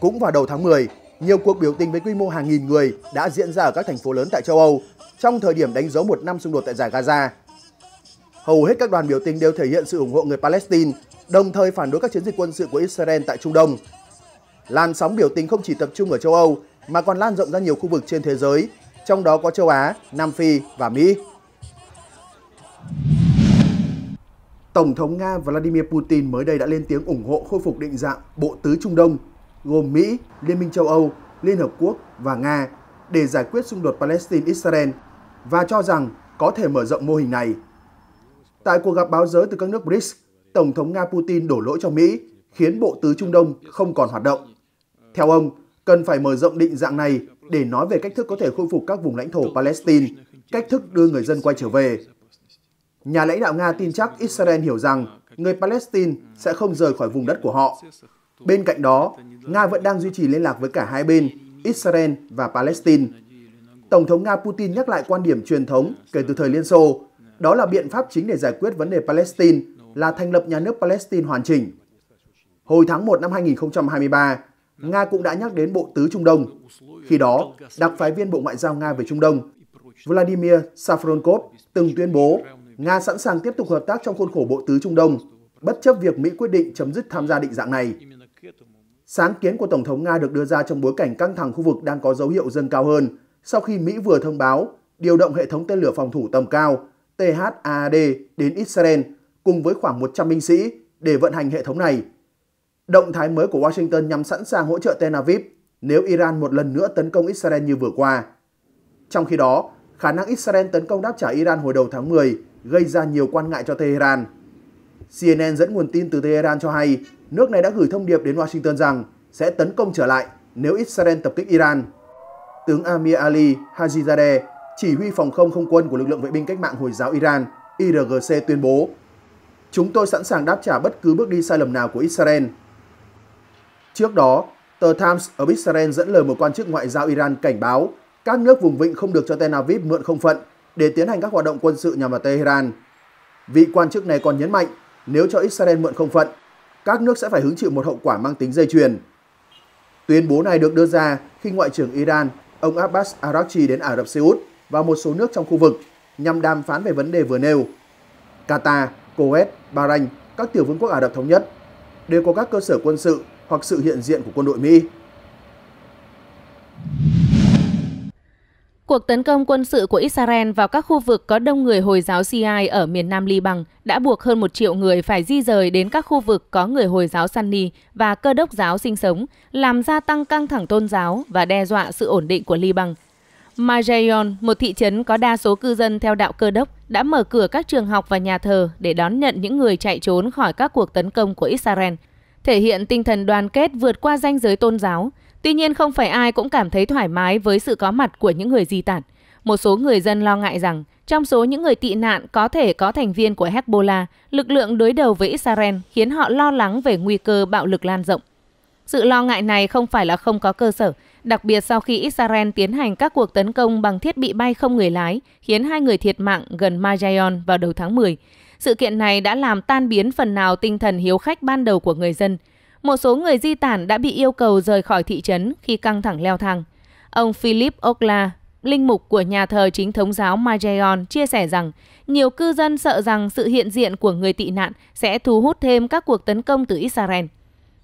Cũng vào đầu tháng 10, nhiều cuộc biểu tình với quy mô hàng nghìn người đã diễn ra ở các thành phố lớn tại châu Âu trong thời điểm đánh dấu một năm xung đột tại giải Gaza. Hầu hết các đoàn biểu tình đều thể hiện sự ủng hộ người Palestine, đồng thời phản đối các chiến dịch quân sự của Israel tại Trung Đông. Làn sóng biểu tình không chỉ tập trung ở châu Âu mà còn lan rộng ra nhiều khu vực trên thế giới, trong đó có châu Á, Nam Phi và Mỹ. Tổng thống Nga Vladimir Putin mới đây đã lên tiếng ủng hộ khôi phục định dạng Bộ Tứ Trung Đông, gồm Mỹ, Liên minh châu Âu, Liên Hợp Quốc và Nga để giải quyết xung đột Palestine-Israel và cho rằng có thể mở rộng mô hình này. Tại cuộc gặp báo giới từ các nước BRICS, Tổng thống Nga Putin đổ lỗi cho Mỹ, khiến Bộ Tứ Trung Đông không còn hoạt động. Theo ông, cần phải mở rộng định dạng này để nói về cách thức có thể khôi phục các vùng lãnh thổ Palestine, cách thức đưa người dân quay trở về. Nhà lãnh đạo Nga tin chắc Israel hiểu rằng người Palestine sẽ không rời khỏi vùng đất của họ. Bên cạnh đó, Nga vẫn đang duy trì liên lạc với cả hai bên, Israel và Palestine. Tổng thống Nga Putin nhắc lại quan điểm truyền thống kể từ thời Liên Xô, đó là biện pháp chính để giải quyết vấn đề Palestine là thành lập nhà nước Palestine hoàn chỉnh. Hồi tháng 1 năm 2023, Nga cũng đã nhắc đến Bộ Tứ Trung Đông. Khi đó, đặc phái viên Bộ Ngoại giao Nga về Trung Đông, Vladimir Safronkov từng tuyên bố Nga sẵn sàng tiếp tục hợp tác trong khuôn khổ Bộ Tứ Trung Đông, bất chấp việc Mỹ quyết định chấm dứt tham gia định dạng này. Sáng kiến của Tổng thống Nga được đưa ra trong bối cảnh căng thẳng khu vực đang có dấu hiệu dâng cao hơn sau khi Mỹ vừa thông báo điều động hệ thống tên lửa phòng thủ tầm cao THAAD đến Israel cùng với khoảng 100 binh sĩ để vận hành hệ thống này Động thái mới của Washington nhằm sẵn sàng hỗ trợ Tel Aviv nếu Iran một lần nữa tấn công Israel như vừa qua. Trong khi đó, khả năng Israel tấn công đáp trả Iran hồi đầu tháng 10 gây ra nhiều quan ngại cho Tehran. CNN dẫn nguồn tin từ Tehran cho hay nước này đã gửi thông điệp đến Washington rằng sẽ tấn công trở lại nếu Israel tập kích Iran. Tướng Amir Ali Hajizadeh, chỉ huy phòng không không quân của lực lượng vệ binh cách mạng Hồi giáo Iran, IRGC tuyên bố Chúng tôi sẵn sàng đáp trả bất cứ bước đi sai lầm nào của Israel, Trước đó, tờ Times ở Israel dẫn lời một quan chức ngoại giao Iran cảnh báo các nước vùng vịnh không được cho Tel Aviv mượn không phận để tiến hành các hoạt động quân sự nhằm vào Tehran. Vị quan chức này còn nhấn mạnh nếu cho Israel mượn không phận, các nước sẽ phải hứng chịu một hậu quả mang tính dây chuyền. Tuyên bố này được đưa ra khi Ngoại trưởng Iran, ông Abbas Araghchi đến Ả Rập Xê Út và một số nước trong khu vực nhằm đàm phán về vấn đề vừa nêu. Qatar, Kuwait, Bahrain, các tiểu vương quốc Ả Rập Thống Nhất đều có các cơ sở quân sự hoặc sự hiện diện của quân đội Mỹ. Cuộc tấn công quân sự của Israel vào các khu vực có đông người Hồi giáo Shiite ở miền Nam Liban đã buộc hơn một triệu người phải di rời đến các khu vực có người Hồi giáo Sunni và cơ đốc giáo sinh sống, làm gia tăng căng thẳng tôn giáo và đe dọa sự ổn định của Liban. Majayon, một thị trấn có đa số cư dân theo đạo cơ đốc, đã mở cửa các trường học và nhà thờ để đón nhận những người chạy trốn khỏi các cuộc tấn công của Israel – thể hiện tinh thần đoàn kết vượt qua ranh giới tôn giáo. Tuy nhiên không phải ai cũng cảm thấy thoải mái với sự có mặt của những người di tản. Một số người dân lo ngại rằng trong số những người tị nạn có thể có thành viên của Hezbollah, lực lượng đối đầu với Israel khiến họ lo lắng về nguy cơ bạo lực lan rộng. Sự lo ngại này không phải là không có cơ sở, đặc biệt sau khi Israel tiến hành các cuộc tấn công bằng thiết bị bay không người lái, khiến hai người thiệt mạng gần Majayon vào đầu tháng 10. Sự kiện này đã làm tan biến phần nào tinh thần hiếu khách ban đầu của người dân. Một số người di tản đã bị yêu cầu rời khỏi thị trấn khi căng thẳng leo thang. Ông Philip Okla, linh mục của nhà thờ chính thống giáo Majeon chia sẻ rằng nhiều cư dân sợ rằng sự hiện diện của người tị nạn sẽ thu hút thêm các cuộc tấn công từ Israel.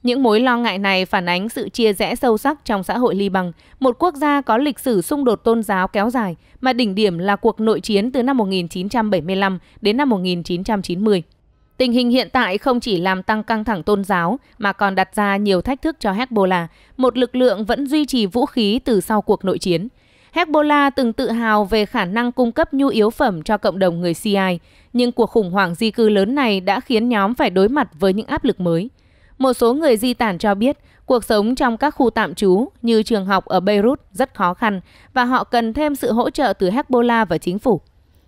Những mối lo ngại này phản ánh sự chia rẽ sâu sắc trong xã hội Liban, một quốc gia có lịch sử xung đột tôn giáo kéo dài mà đỉnh điểm là cuộc nội chiến từ năm 1975 đến năm 1990. Tình hình hiện tại không chỉ làm tăng căng thẳng tôn giáo mà còn đặt ra nhiều thách thức cho Hezbollah, một lực lượng vẫn duy trì vũ khí từ sau cuộc nội chiến. Hezbollah từng tự hào về khả năng cung cấp nhu yếu phẩm cho cộng đồng người CI, nhưng cuộc khủng hoảng di cư lớn này đã khiến nhóm phải đối mặt với những áp lực mới – một số người di tản cho biết cuộc sống trong các khu tạm trú như trường học ở Beirut rất khó khăn và họ cần thêm sự hỗ trợ từ Hezbollah và chính phủ.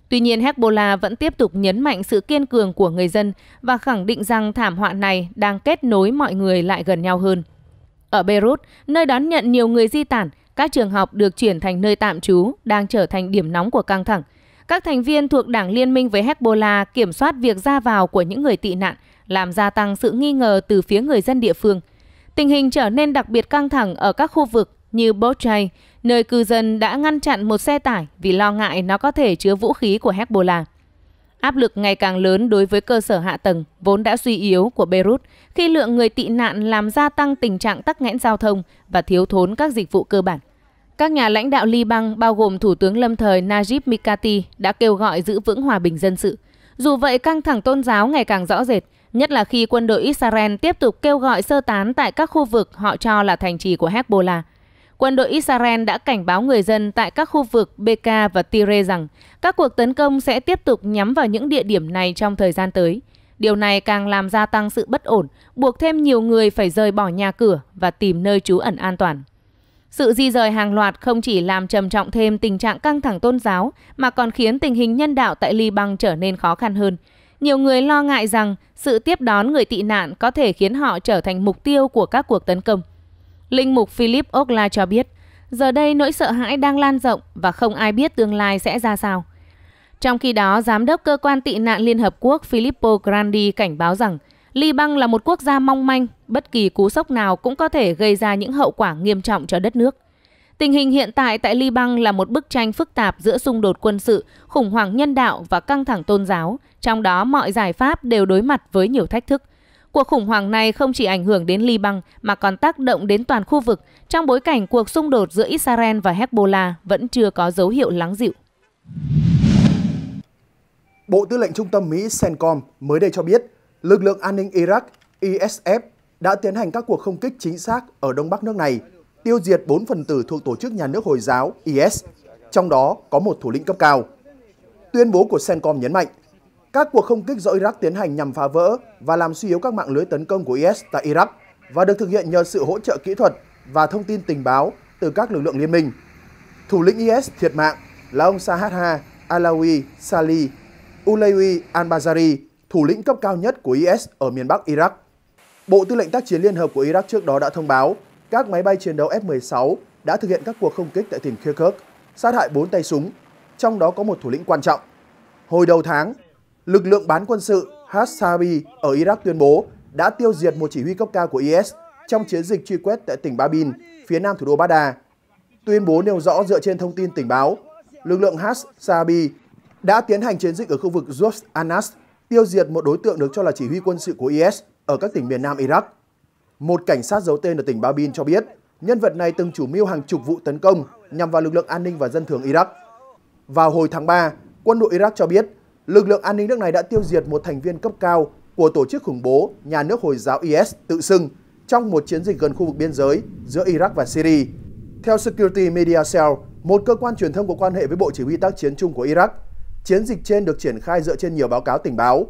Tuy nhiên, Hezbollah vẫn tiếp tục nhấn mạnh sự kiên cường của người dân và khẳng định rằng thảm họa này đang kết nối mọi người lại gần nhau hơn. Ở Beirut, nơi đón nhận nhiều người di tản, các trường học được chuyển thành nơi tạm trú đang trở thành điểm nóng của căng thẳng. Các thành viên thuộc đảng liên minh với Hezbollah kiểm soát việc ra vào của những người tị nạn – làm gia tăng sự nghi ngờ từ phía người dân địa phương. Tình hình trở nên đặc biệt căng thẳng ở các khu vực như Bochay, nơi cư dân đã ngăn chặn một xe tải vì lo ngại nó có thể chứa vũ khí của Hezbollah. Áp lực ngày càng lớn đối với cơ sở hạ tầng vốn đã suy yếu của Beirut khi lượng người tị nạn làm gia tăng tình trạng tắc nghẽn giao thông và thiếu thốn các dịch vụ cơ bản. Các nhà lãnh đạo Liban bao gồm Thủ tướng lâm thời Najib Mikati đã kêu gọi giữ vững hòa bình dân sự. Dù vậy, căng thẳng tôn giáo ngày càng rõ rệt, nhất là khi quân đội Israel tiếp tục kêu gọi sơ tán tại các khu vực họ cho là thành trì của Hezbollah. Quân đội Israel đã cảnh báo người dân tại các khu vực Beka và Tire rằng các cuộc tấn công sẽ tiếp tục nhắm vào những địa điểm này trong thời gian tới. Điều này càng làm gia tăng sự bất ổn, buộc thêm nhiều người phải rời bỏ nhà cửa và tìm nơi trú ẩn an toàn. Sự di rời hàng loạt không chỉ làm trầm trọng thêm tình trạng căng thẳng tôn giáo mà còn khiến tình hình nhân đạo tại Liban trở nên khó khăn hơn – nhiều người lo ngại rằng sự tiếp đón người tị nạn có thể khiến họ trở thành mục tiêu của các cuộc tấn công. Linh mục Philip Okla cho biết, giờ đây nỗi sợ hãi đang lan rộng và không ai biết tương lai sẽ ra sao. Trong khi đó, Giám đốc Cơ quan Tị nạn Liên Hợp Quốc Filippo Grandi cảnh báo rằng Liban là một quốc gia mong manh, bất kỳ cú sốc nào cũng có thể gây ra những hậu quả nghiêm trọng cho đất nước. Tình hình hiện tại tại Liban là một bức tranh phức tạp giữa xung đột quân sự, khủng hoảng nhân đạo và căng thẳng tôn giáo, trong đó mọi giải pháp đều đối mặt với nhiều thách thức. Cuộc khủng hoảng này không chỉ ảnh hưởng đến Liban mà còn tác động đến toàn khu vực trong bối cảnh cuộc xung đột giữa Israel và Hezbollah vẫn chưa có dấu hiệu lắng dịu. Bộ Tư lệnh Trung tâm Mỹ CENTCOM mới đây cho biết, lực lượng an ninh Iraq ISF đã tiến hành các cuộc không kích chính xác ở đông bắc nước này, tiêu diệt 4 phần tử thuộc tổ chức nhà nước Hồi giáo IS, trong đó có một thủ lĩnh cấp cao. Tuyên bố của CENTCOM nhấn mạnh, các cuộc không kích do Iraq tiến hành nhằm phá vỡ và làm suy yếu các mạng lưới tấn công của IS tại Iraq và được thực hiện nhờ sự hỗ trợ kỹ thuật và thông tin tình báo từ các lực lượng liên minh. Thủ lĩnh IS thiệt mạng là ông Sahaha Alawi Salih Ulewi al-Bazari, thủ lĩnh cấp cao nhất của IS ở miền Bắc Iraq. Bộ Tư lệnh tác chiến Liên hợp của Iraq trước đó đã thông báo các máy bay chiến đấu F-16 đã thực hiện các cuộc không kích tại tỉnh Kirkuk, sát hại 4 tay súng, trong đó có một thủ lĩnh quan trọng. Hồi đầu tháng, lực lượng bán quân sự Hassabi ở Iraq tuyên bố đã tiêu diệt một chỉ huy cấp cao của IS trong chiến dịch truy quét tại tỉnh Babin, phía nam thủ đô Baghdad. Tuyên bố nêu rõ dựa trên thông tin tình báo, lực lượng Hassabi đã tiến hành chiến dịch ở khu vực Jus Anas, tiêu diệt một đối tượng được cho là chỉ huy quân sự của IS ở các tỉnh miền nam Iraq. Một cảnh sát giấu tên ở tỉnh Babin cho biết, nhân vật này từng chủ mưu hàng chục vụ tấn công nhằm vào lực lượng an ninh và dân thường Iraq. Vào hồi tháng 3, quân đội Iraq cho biết lực lượng an ninh nước này đã tiêu diệt một thành viên cấp cao của tổ chức khủng bố nhà nước Hồi giáo IS tự xưng trong một chiến dịch gần khu vực biên giới giữa Iraq và Syria. Theo Security Media Cell, một cơ quan truyền thông có quan hệ với Bộ Chỉ huy tác chiến chung của Iraq, chiến dịch trên được triển khai dựa trên nhiều báo cáo tình báo.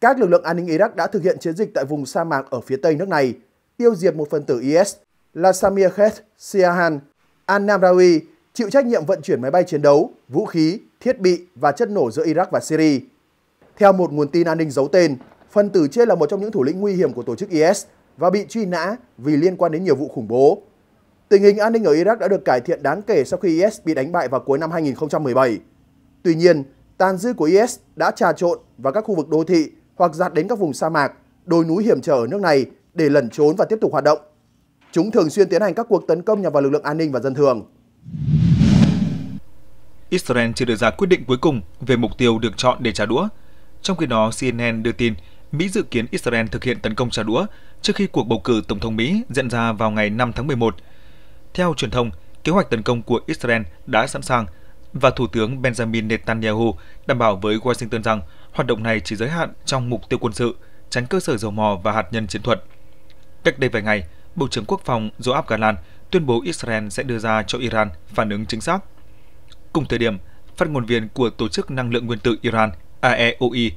Các lực lượng an ninh Iraq đã thực hiện chiến dịch tại vùng sa mạc ở phía tây nước này, tiêu diệt một phần tử IS là Samir Khet Siahan al namrawi chịu trách nhiệm vận chuyển máy bay chiến đấu, vũ khí thiết bị và chất nổ giữa Iraq và Syria. Theo một nguồn tin an ninh giấu tên, phần tử trên là một trong những thủ lĩnh nguy hiểm của tổ chức IS và bị truy nã vì liên quan đến nhiều vụ khủng bố. Tình hình an ninh ở Iraq đã được cải thiện đáng kể sau khi IS bị đánh bại vào cuối năm 2017. Tuy nhiên, tàn dư của IS đã trà trộn vào các khu vực đô thị hoặc dạt đến các vùng sa mạc, đồi núi hiểm trở ở nước này để lẩn trốn và tiếp tục hoạt động. Chúng thường xuyên tiến hành các cuộc tấn công nhằm vào lực lượng an ninh và dân thường. Israel chưa đưa ra quyết định cuối cùng về mục tiêu được chọn để trả đũa. Trong khi đó, CNN đưa tin Mỹ dự kiến Israel thực hiện tấn công trả đũa trước khi cuộc bầu cử Tổng thống Mỹ diễn ra vào ngày 5 tháng 11. Theo truyền thông, kế hoạch tấn công của Israel đã sẵn sàng và Thủ tướng Benjamin Netanyahu đảm bảo với Washington rằng hoạt động này chỉ giới hạn trong mục tiêu quân sự, tránh cơ sở dầu mỏ và hạt nhân chiến thuật. Cách đây vài ngày, Bộ trưởng Quốc phòng Joab Galan tuyên bố Israel sẽ đưa ra cho Iran phản ứng chính xác Cùng thời điểm, phát ngôn viên của Tổ chức Năng lượng Nguyên tử Iran AEOI,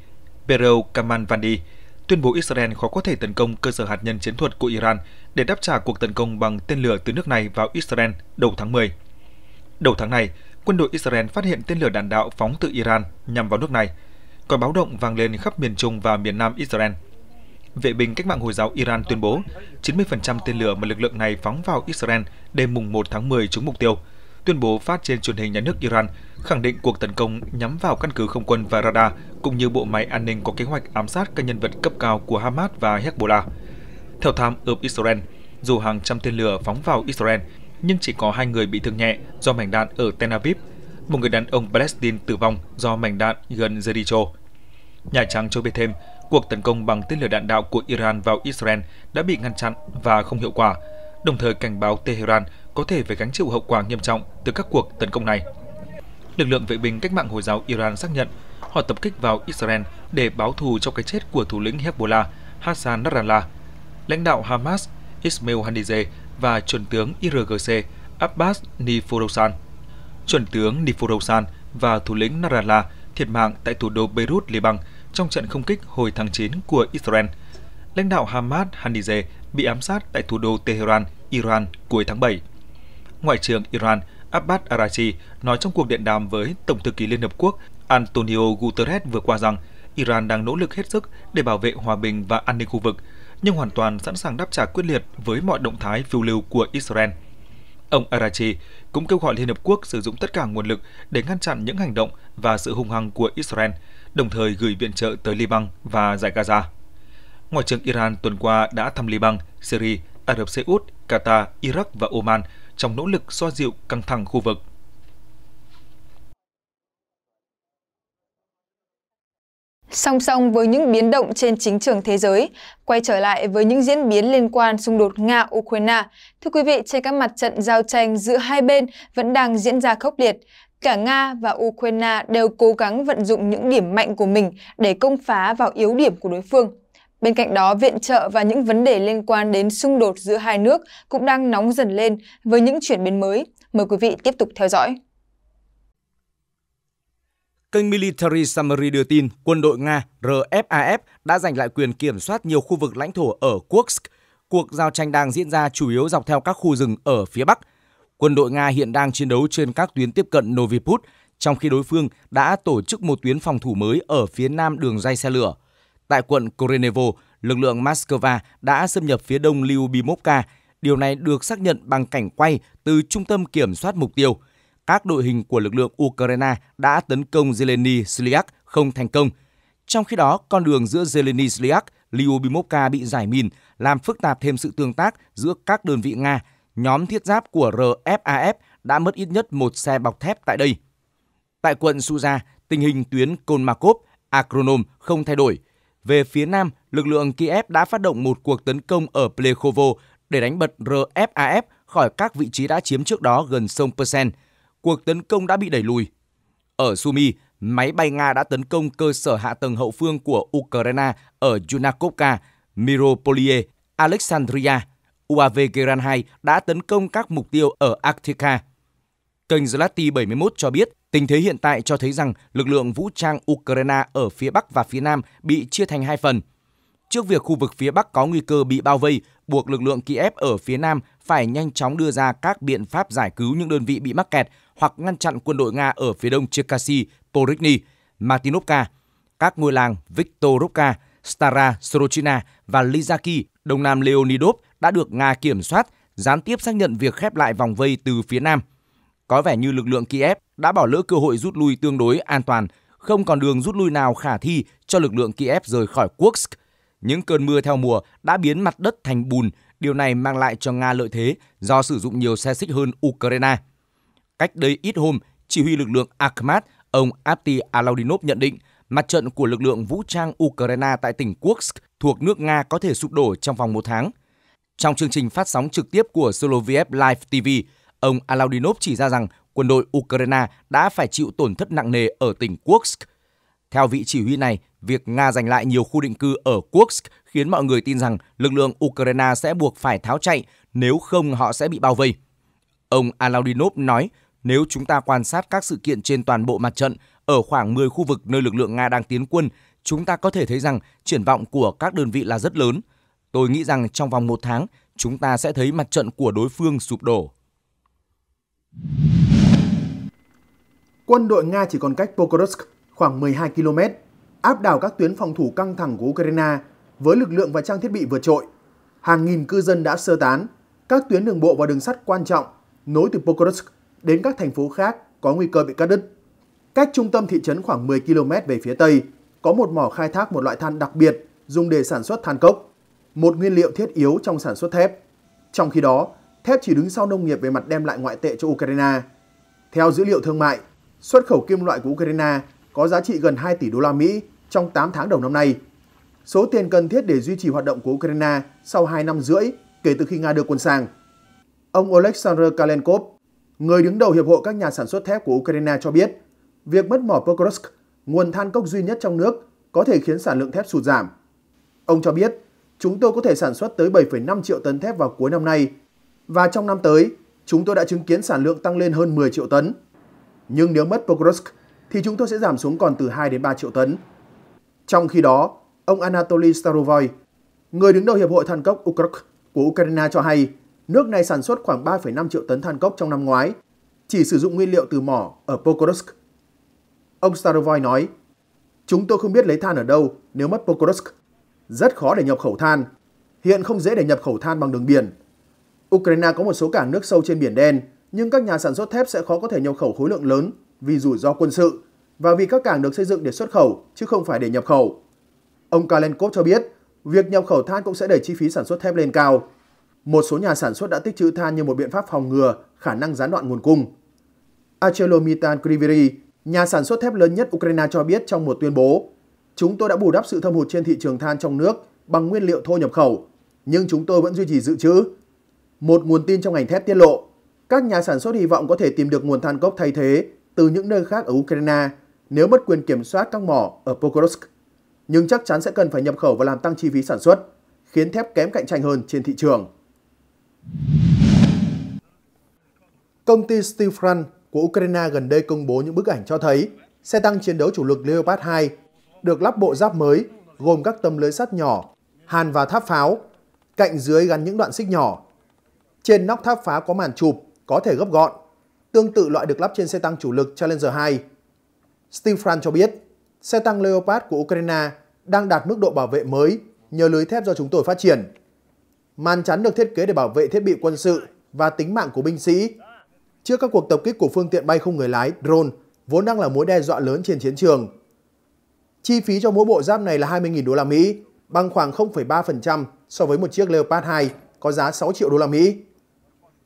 Pero Kamanvandi, tuyên bố Israel khó có thể tấn công cơ sở hạt nhân chiến thuật của Iran để đáp trả cuộc tấn công bằng tên lửa từ nước này vào Israel đầu tháng 10. Đầu tháng này, quân đội Israel phát hiện tên lửa đạn đạo phóng từ Iran nhằm vào nước này. còi báo động vang lên khắp miền Trung và miền Nam Israel. Vệ binh cách mạng Hồi giáo Iran tuyên bố 90% tên lửa mà lực lượng này phóng vào Israel đêm mùng 1 tháng 10 trúng mục tiêu – tuyên bố phát trên truyền hình nhà nước Iran khẳng định cuộc tấn công nhắm vào căn cứ không quân và radar cũng như bộ máy an ninh có kế hoạch ám sát các nhân vật cấp cao của Hamas và Hezbollah. Theo Tham of Israel, dù hàng trăm tên lửa phóng vào Israel, nhưng chỉ có hai người bị thương nhẹ do mảnh đạn ở Tel Aviv, một người đàn ông Palestine tử vong do mảnh đạn gần Jericho. Nhà Trắng cho biết thêm, cuộc tấn công bằng tên lửa đạn đạo của Iran vào Israel đã bị ngăn chặn và không hiệu quả, đồng thời cảnh báo Tehran có thể phải gánh chịu hậu quả nghiêm trọng từ các cuộc tấn công này. Lực lượng vệ binh cách mạng Hồi giáo Iran xác nhận họ tập kích vào Israel để báo thù cho cái chết của thủ lĩnh Hezbollah Hassan Nasrallah. Lãnh đạo Hamas Ismail Haniyeh và chuẩn tướng IRGC Abbas Niforosan. Chuẩn tướng Niforosan và thủ lĩnh Nasrallah thiệt mạng tại thủ đô Beirut, Liban trong trận không kích hồi tháng 9 của Israel. Lãnh đạo Hamas Haniyeh bị ám sát tại thủ đô Tehran, Iran cuối tháng 7. Ngoại trưởng Iran Abbas Araghchi nói trong cuộc điện đàm với Tổng thư ký Liên Hợp Quốc Antonio Guterres vừa qua rằng Iran đang nỗ lực hết sức để bảo vệ hòa bình và an ninh khu vực, nhưng hoàn toàn sẵn sàng đáp trả quyết liệt với mọi động thái phiêu lưu của Israel. Ông Arachi cũng kêu gọi Liên Hợp Quốc sử dụng tất cả nguồn lực để ngăn chặn những hành động và sự hung hăng của Israel, đồng thời gửi viện trợ tới Liban và giải Gaza. Ngoại trưởng Iran tuần qua đã thăm Liban, Syria, Ả Rập Xê Út, Qatar, Iraq và Oman – trong nỗ lực xoa dịu căng thẳng khu vực. Song song với những biến động trên chính trường thế giới, quay trở lại với những diễn biến liên quan xung đột Nga-Ukraine, thưa quý vị, trên các mặt trận giao tranh giữa hai bên vẫn đang diễn ra khốc liệt. Cả Nga và Ukraine đều cố gắng vận dụng những điểm mạnh của mình để công phá vào yếu điểm của đối phương. Bên cạnh đó, viện trợ và những vấn đề liên quan đến xung đột giữa hai nước cũng đang nóng dần lên với những chuyển biến mới. Mời quý vị tiếp tục theo dõi. Kênh Military Summary đưa tin quân đội Nga RFAF đã giành lại quyền kiểm soát nhiều khu vực lãnh thổ ở Kursk. Cuộc giao tranh đang diễn ra chủ yếu dọc theo các khu rừng ở phía Bắc. Quân đội Nga hiện đang chiến đấu trên các tuyến tiếp cận novi put trong khi đối phương đã tổ chức một tuyến phòng thủ mới ở phía nam đường dây xe lửa – Tại quận Korenevo, lực lượng Moscow đã xâm nhập phía đông Lyubimovka. Điều này được xác nhận bằng cảnh quay từ trung tâm kiểm soát mục tiêu. Các đội hình của lực lượng Ukraine đã tấn công Zeleny Sliak không thành công. Trong khi đó, con đường giữa Zeleny Sliak, Lyubimovka bị giải mìn, làm phức tạp thêm sự tương tác giữa các đơn vị Nga. Nhóm thiết giáp của RFAF đã mất ít nhất một xe bọc thép tại đây. Tại quận Suza, tình hình tuyến Kolmakov, Akronom không thay đổi – về phía Nam, lực lượng Kiev đã phát động một cuộc tấn công ở Plekhovo để đánh bật RFAF khỏi các vị trí đã chiếm trước đó gần sông Persen. Cuộc tấn công đã bị đẩy lùi. Ở Sumy, máy bay Nga đã tấn công cơ sở hạ tầng hậu phương của Ukraine ở Yunakovka, miropolye Alexandria. UAV Geran 2 đã tấn công các mục tiêu ở Arctica. Kênh Zlati 71 cho biết Tình thế hiện tại cho thấy rằng lực lượng vũ trang Ukraine ở phía Bắc và phía Nam bị chia thành hai phần. Trước việc khu vực phía Bắc có nguy cơ bị bao vây, buộc lực lượng Kiev ở phía Nam phải nhanh chóng đưa ra các biện pháp giải cứu những đơn vị bị mắc kẹt hoặc ngăn chặn quân đội Nga ở phía đông Cherkasy, Porikny, Martinovka, các ngôi làng Viktorovka, Stara Sorochina và Lizaki, đông nam Leonidov đã được Nga kiểm soát, gián tiếp xác nhận việc khép lại vòng vây từ phía Nam – có vẻ như lực lượng Kiev đã bỏ lỡ cơ hội rút lui tương đối an toàn, không còn đường rút lui nào khả thi cho lực lượng Kiev rời khỏi Kursk. Những cơn mưa theo mùa đã biến mặt đất thành bùn, điều này mang lại cho Nga lợi thế do sử dụng nhiều xe xích hơn Ukraine. Cách đây ít hôm, chỉ huy lực lượng Akhmat, ông Apti Alaudinov nhận định mặt trận của lực lượng vũ trang Ukraine tại tỉnh Kursk thuộc nước Nga có thể sụp đổ trong vòng một tháng. Trong chương trình phát sóng trực tiếp của Soloviev Live TV, Ông Alaudinov chỉ ra rằng quân đội Ukraine đã phải chịu tổn thất nặng nề ở tỉnh Kursk. Theo vị chỉ huy này, việc Nga giành lại nhiều khu định cư ở Kursk khiến mọi người tin rằng lực lượng Ukraine sẽ buộc phải tháo chạy, nếu không họ sẽ bị bao vây. Ông Alaudinov nói, nếu chúng ta quan sát các sự kiện trên toàn bộ mặt trận, ở khoảng 10 khu vực nơi lực lượng Nga đang tiến quân, chúng ta có thể thấy rằng triển vọng của các đơn vị là rất lớn. Tôi nghĩ rằng trong vòng một tháng, chúng ta sẽ thấy mặt trận của đối phương sụp đổ. Quân đội Nga chỉ còn cách Pokrovsk khoảng 12 km, áp đảo các tuyến phòng thủ căng thẳng của Ukraine với lực lượng và trang thiết bị vượt trội. Hàng nghìn cư dân đã sơ tán, các tuyến đường bộ và đường sắt quan trọng nối từ Pokrovsk đến các thành phố khác có nguy cơ bị cắt đứt. Cách trung tâm thị trấn khoảng 10 km về phía tây, có một mỏ khai thác một loại than đặc biệt dùng để sản xuất than cốc, một nguyên liệu thiết yếu trong sản xuất thép. Trong khi đó, thép chỉ đứng sau nông nghiệp về mặt đem lại ngoại tệ cho Ukraine. Theo dữ liệu thương mại, xuất khẩu kim loại của Ukraine có giá trị gần 2 tỷ đô la Mỹ trong 8 tháng đầu năm nay. Số tiền cần thiết để duy trì hoạt động của Ukraine sau 2 năm rưỡi kể từ khi Nga đưa quân sang. Ông Oleksandr Kalenkov, người đứng đầu Hiệp hội các nhà sản xuất thép của Ukraine cho biết, việc mất mỏ Pokrovsk, nguồn than cốc duy nhất trong nước, có thể khiến sản lượng thép sụt giảm. Ông cho biết, chúng tôi có thể sản xuất tới 7,5 triệu tấn thép vào cuối năm nay và trong năm tới, chúng tôi đã chứng kiến sản lượng tăng lên hơn 10 triệu tấn. Nhưng nếu mất Pokrovsk thì chúng tôi sẽ giảm xuống còn từ 2 đến 3 triệu tấn. Trong khi đó, ông Anatoly Starovoy, người đứng đầu Hiệp hội Than cốc Ukrok của Ukraine cho hay, nước này sản xuất khoảng 3,5 triệu tấn than cốc trong năm ngoái, chỉ sử dụng nguyên liệu từ mỏ ở Pokrovsk. Ông Starovoy nói, Chúng tôi không biết lấy than ở đâu nếu mất Pokrovsk. Rất khó để nhập khẩu than. Hiện không dễ để nhập khẩu than bằng đường biển, Ukraine có một số cảng nước sâu trên Biển Đen, nhưng các nhà sản xuất thép sẽ khó có thể nhập khẩu khối lượng lớn vì rủi ro quân sự và vì các cảng được xây dựng để xuất khẩu chứ không phải để nhập khẩu. Ông Kalenkov cho biết, việc nhập khẩu than cũng sẽ đẩy chi phí sản xuất thép lên cao. Một số nhà sản xuất đã tích trữ than như một biện pháp phòng ngừa khả năng gián đoạn nguồn cung. ArcelorMittal Kriviri, nhà sản xuất thép lớn nhất Ukraine cho biết trong một tuyên bố, chúng tôi đã bù đắp sự thâm hụt trên thị trường than trong nước bằng nguyên liệu thô nhập khẩu, nhưng chúng tôi vẫn duy trì dự trữ một nguồn tin trong ngành thép tiết lộ, các nhà sản xuất hy vọng có thể tìm được nguồn than cốc thay thế từ những nơi khác ở Ukraine nếu mất quyền kiểm soát các mỏ ở Pokrovsk, nhưng chắc chắn sẽ cần phải nhập khẩu và làm tăng chi phí sản xuất, khiến thép kém cạnh tranh hơn trên thị trường. Công ty Steelfront của Ukraine gần đây công bố những bức ảnh cho thấy xe tăng chiến đấu chủ lực Leopard 2 được lắp bộ giáp mới gồm các tấm lưới sắt nhỏ, hàn và tháp pháo, cạnh dưới gắn những đoạn xích nhỏ trên nóc tháp phá có màn chụp, có thể gấp gọn, tương tự loại được lắp trên xe tăng chủ lực Challenger 2. Steve Fran cho biết, xe tăng Leopard của Ukraine đang đạt mức độ bảo vệ mới nhờ lưới thép do chúng tôi phát triển. Màn chắn được thiết kế để bảo vệ thiết bị quân sự và tính mạng của binh sĩ trước các cuộc tập kích của phương tiện bay không người lái drone vốn đang là mối đe dọa lớn trên chiến trường. Chi phí cho mỗi bộ giáp này là 20.000 đô la Mỹ, bằng khoảng 0,3% so với một chiếc Leopard 2 có giá 6 triệu đô la Mỹ.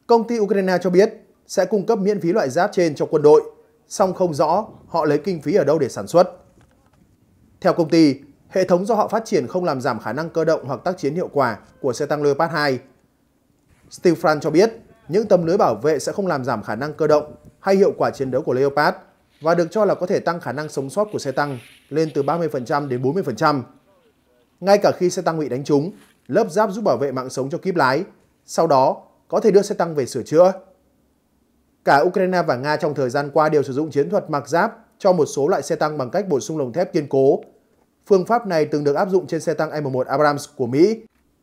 Công ty Ukraine cho biết sẽ cung cấp miễn phí loại giáp trên cho quân đội, song không rõ họ lấy kinh phí ở đâu để sản xuất. Theo công ty, hệ thống do họ phát triển không làm giảm khả năng cơ động hoặc tác chiến hiệu quả của xe tăng Leopard 2. Steel France cho biết những tấm lưới bảo vệ sẽ không làm giảm khả năng cơ động hay hiệu quả chiến đấu của Leopard và được cho là có thể tăng khả năng sống sót của xe tăng lên từ 30% đến 40%. Ngay cả khi xe tăng bị đánh trúng, lớp giáp giúp bảo vệ mạng sống cho kíp lái, sau đó có thể đưa xe tăng về sửa chữa. Cả Ukraine và Nga trong thời gian qua đều sử dụng chiến thuật mặc giáp cho một số loại xe tăng bằng cách bổ sung lồng thép kiên cố. Phương pháp này từng được áp dụng trên xe tăng M1 Abrams của Mỹ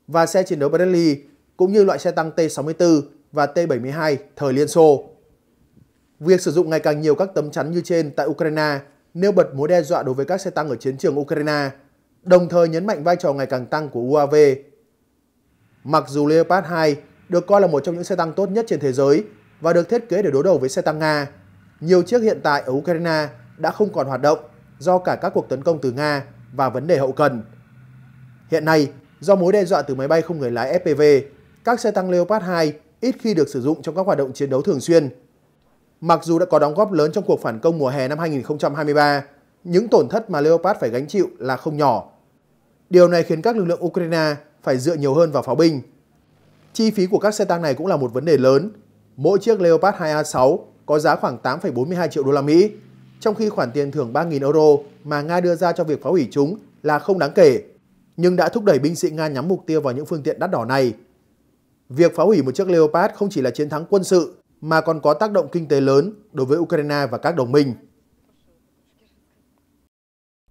và xe chiến đấu Bradley, cũng như loại xe tăng T-64 và T-72 thời Liên Xô. Việc sử dụng ngày càng nhiều các tấm chắn như trên tại Ukraine nêu bật mối đe dọa đối với các xe tăng ở chiến trường Ukraine, đồng thời nhấn mạnh vai trò ngày càng tăng của UAV. Mặc dù Leopard 2 được coi là một trong những xe tăng tốt nhất trên thế giới và được thiết kế để đối đầu với xe tăng Nga. Nhiều chiếc hiện tại ở Ukraine đã không còn hoạt động do cả các cuộc tấn công từ Nga và vấn đề hậu cần. Hiện nay, do mối đe dọa từ máy bay không người lái FPV, các xe tăng Leopard 2 ít khi được sử dụng trong các hoạt động chiến đấu thường xuyên. Mặc dù đã có đóng góp lớn trong cuộc phản công mùa hè năm 2023, những tổn thất mà Leopard phải gánh chịu là không nhỏ. Điều này khiến các lực lượng Ukraine phải dựa nhiều hơn vào pháo binh. Chi phí của các xe tăng này cũng là một vấn đề lớn. Mỗi chiếc Leopard 2A6 có giá khoảng 8,42 triệu đô la Mỹ, trong khi khoản tiền thưởng 3.000 euro mà Nga đưa ra cho việc phá hủy chúng là không đáng kể, nhưng đã thúc đẩy binh sĩ Nga nhắm mục tiêu vào những phương tiện đắt đỏ này. Việc phá hủy một chiếc Leopard không chỉ là chiến thắng quân sự mà còn có tác động kinh tế lớn đối với Ukraine và các đồng minh.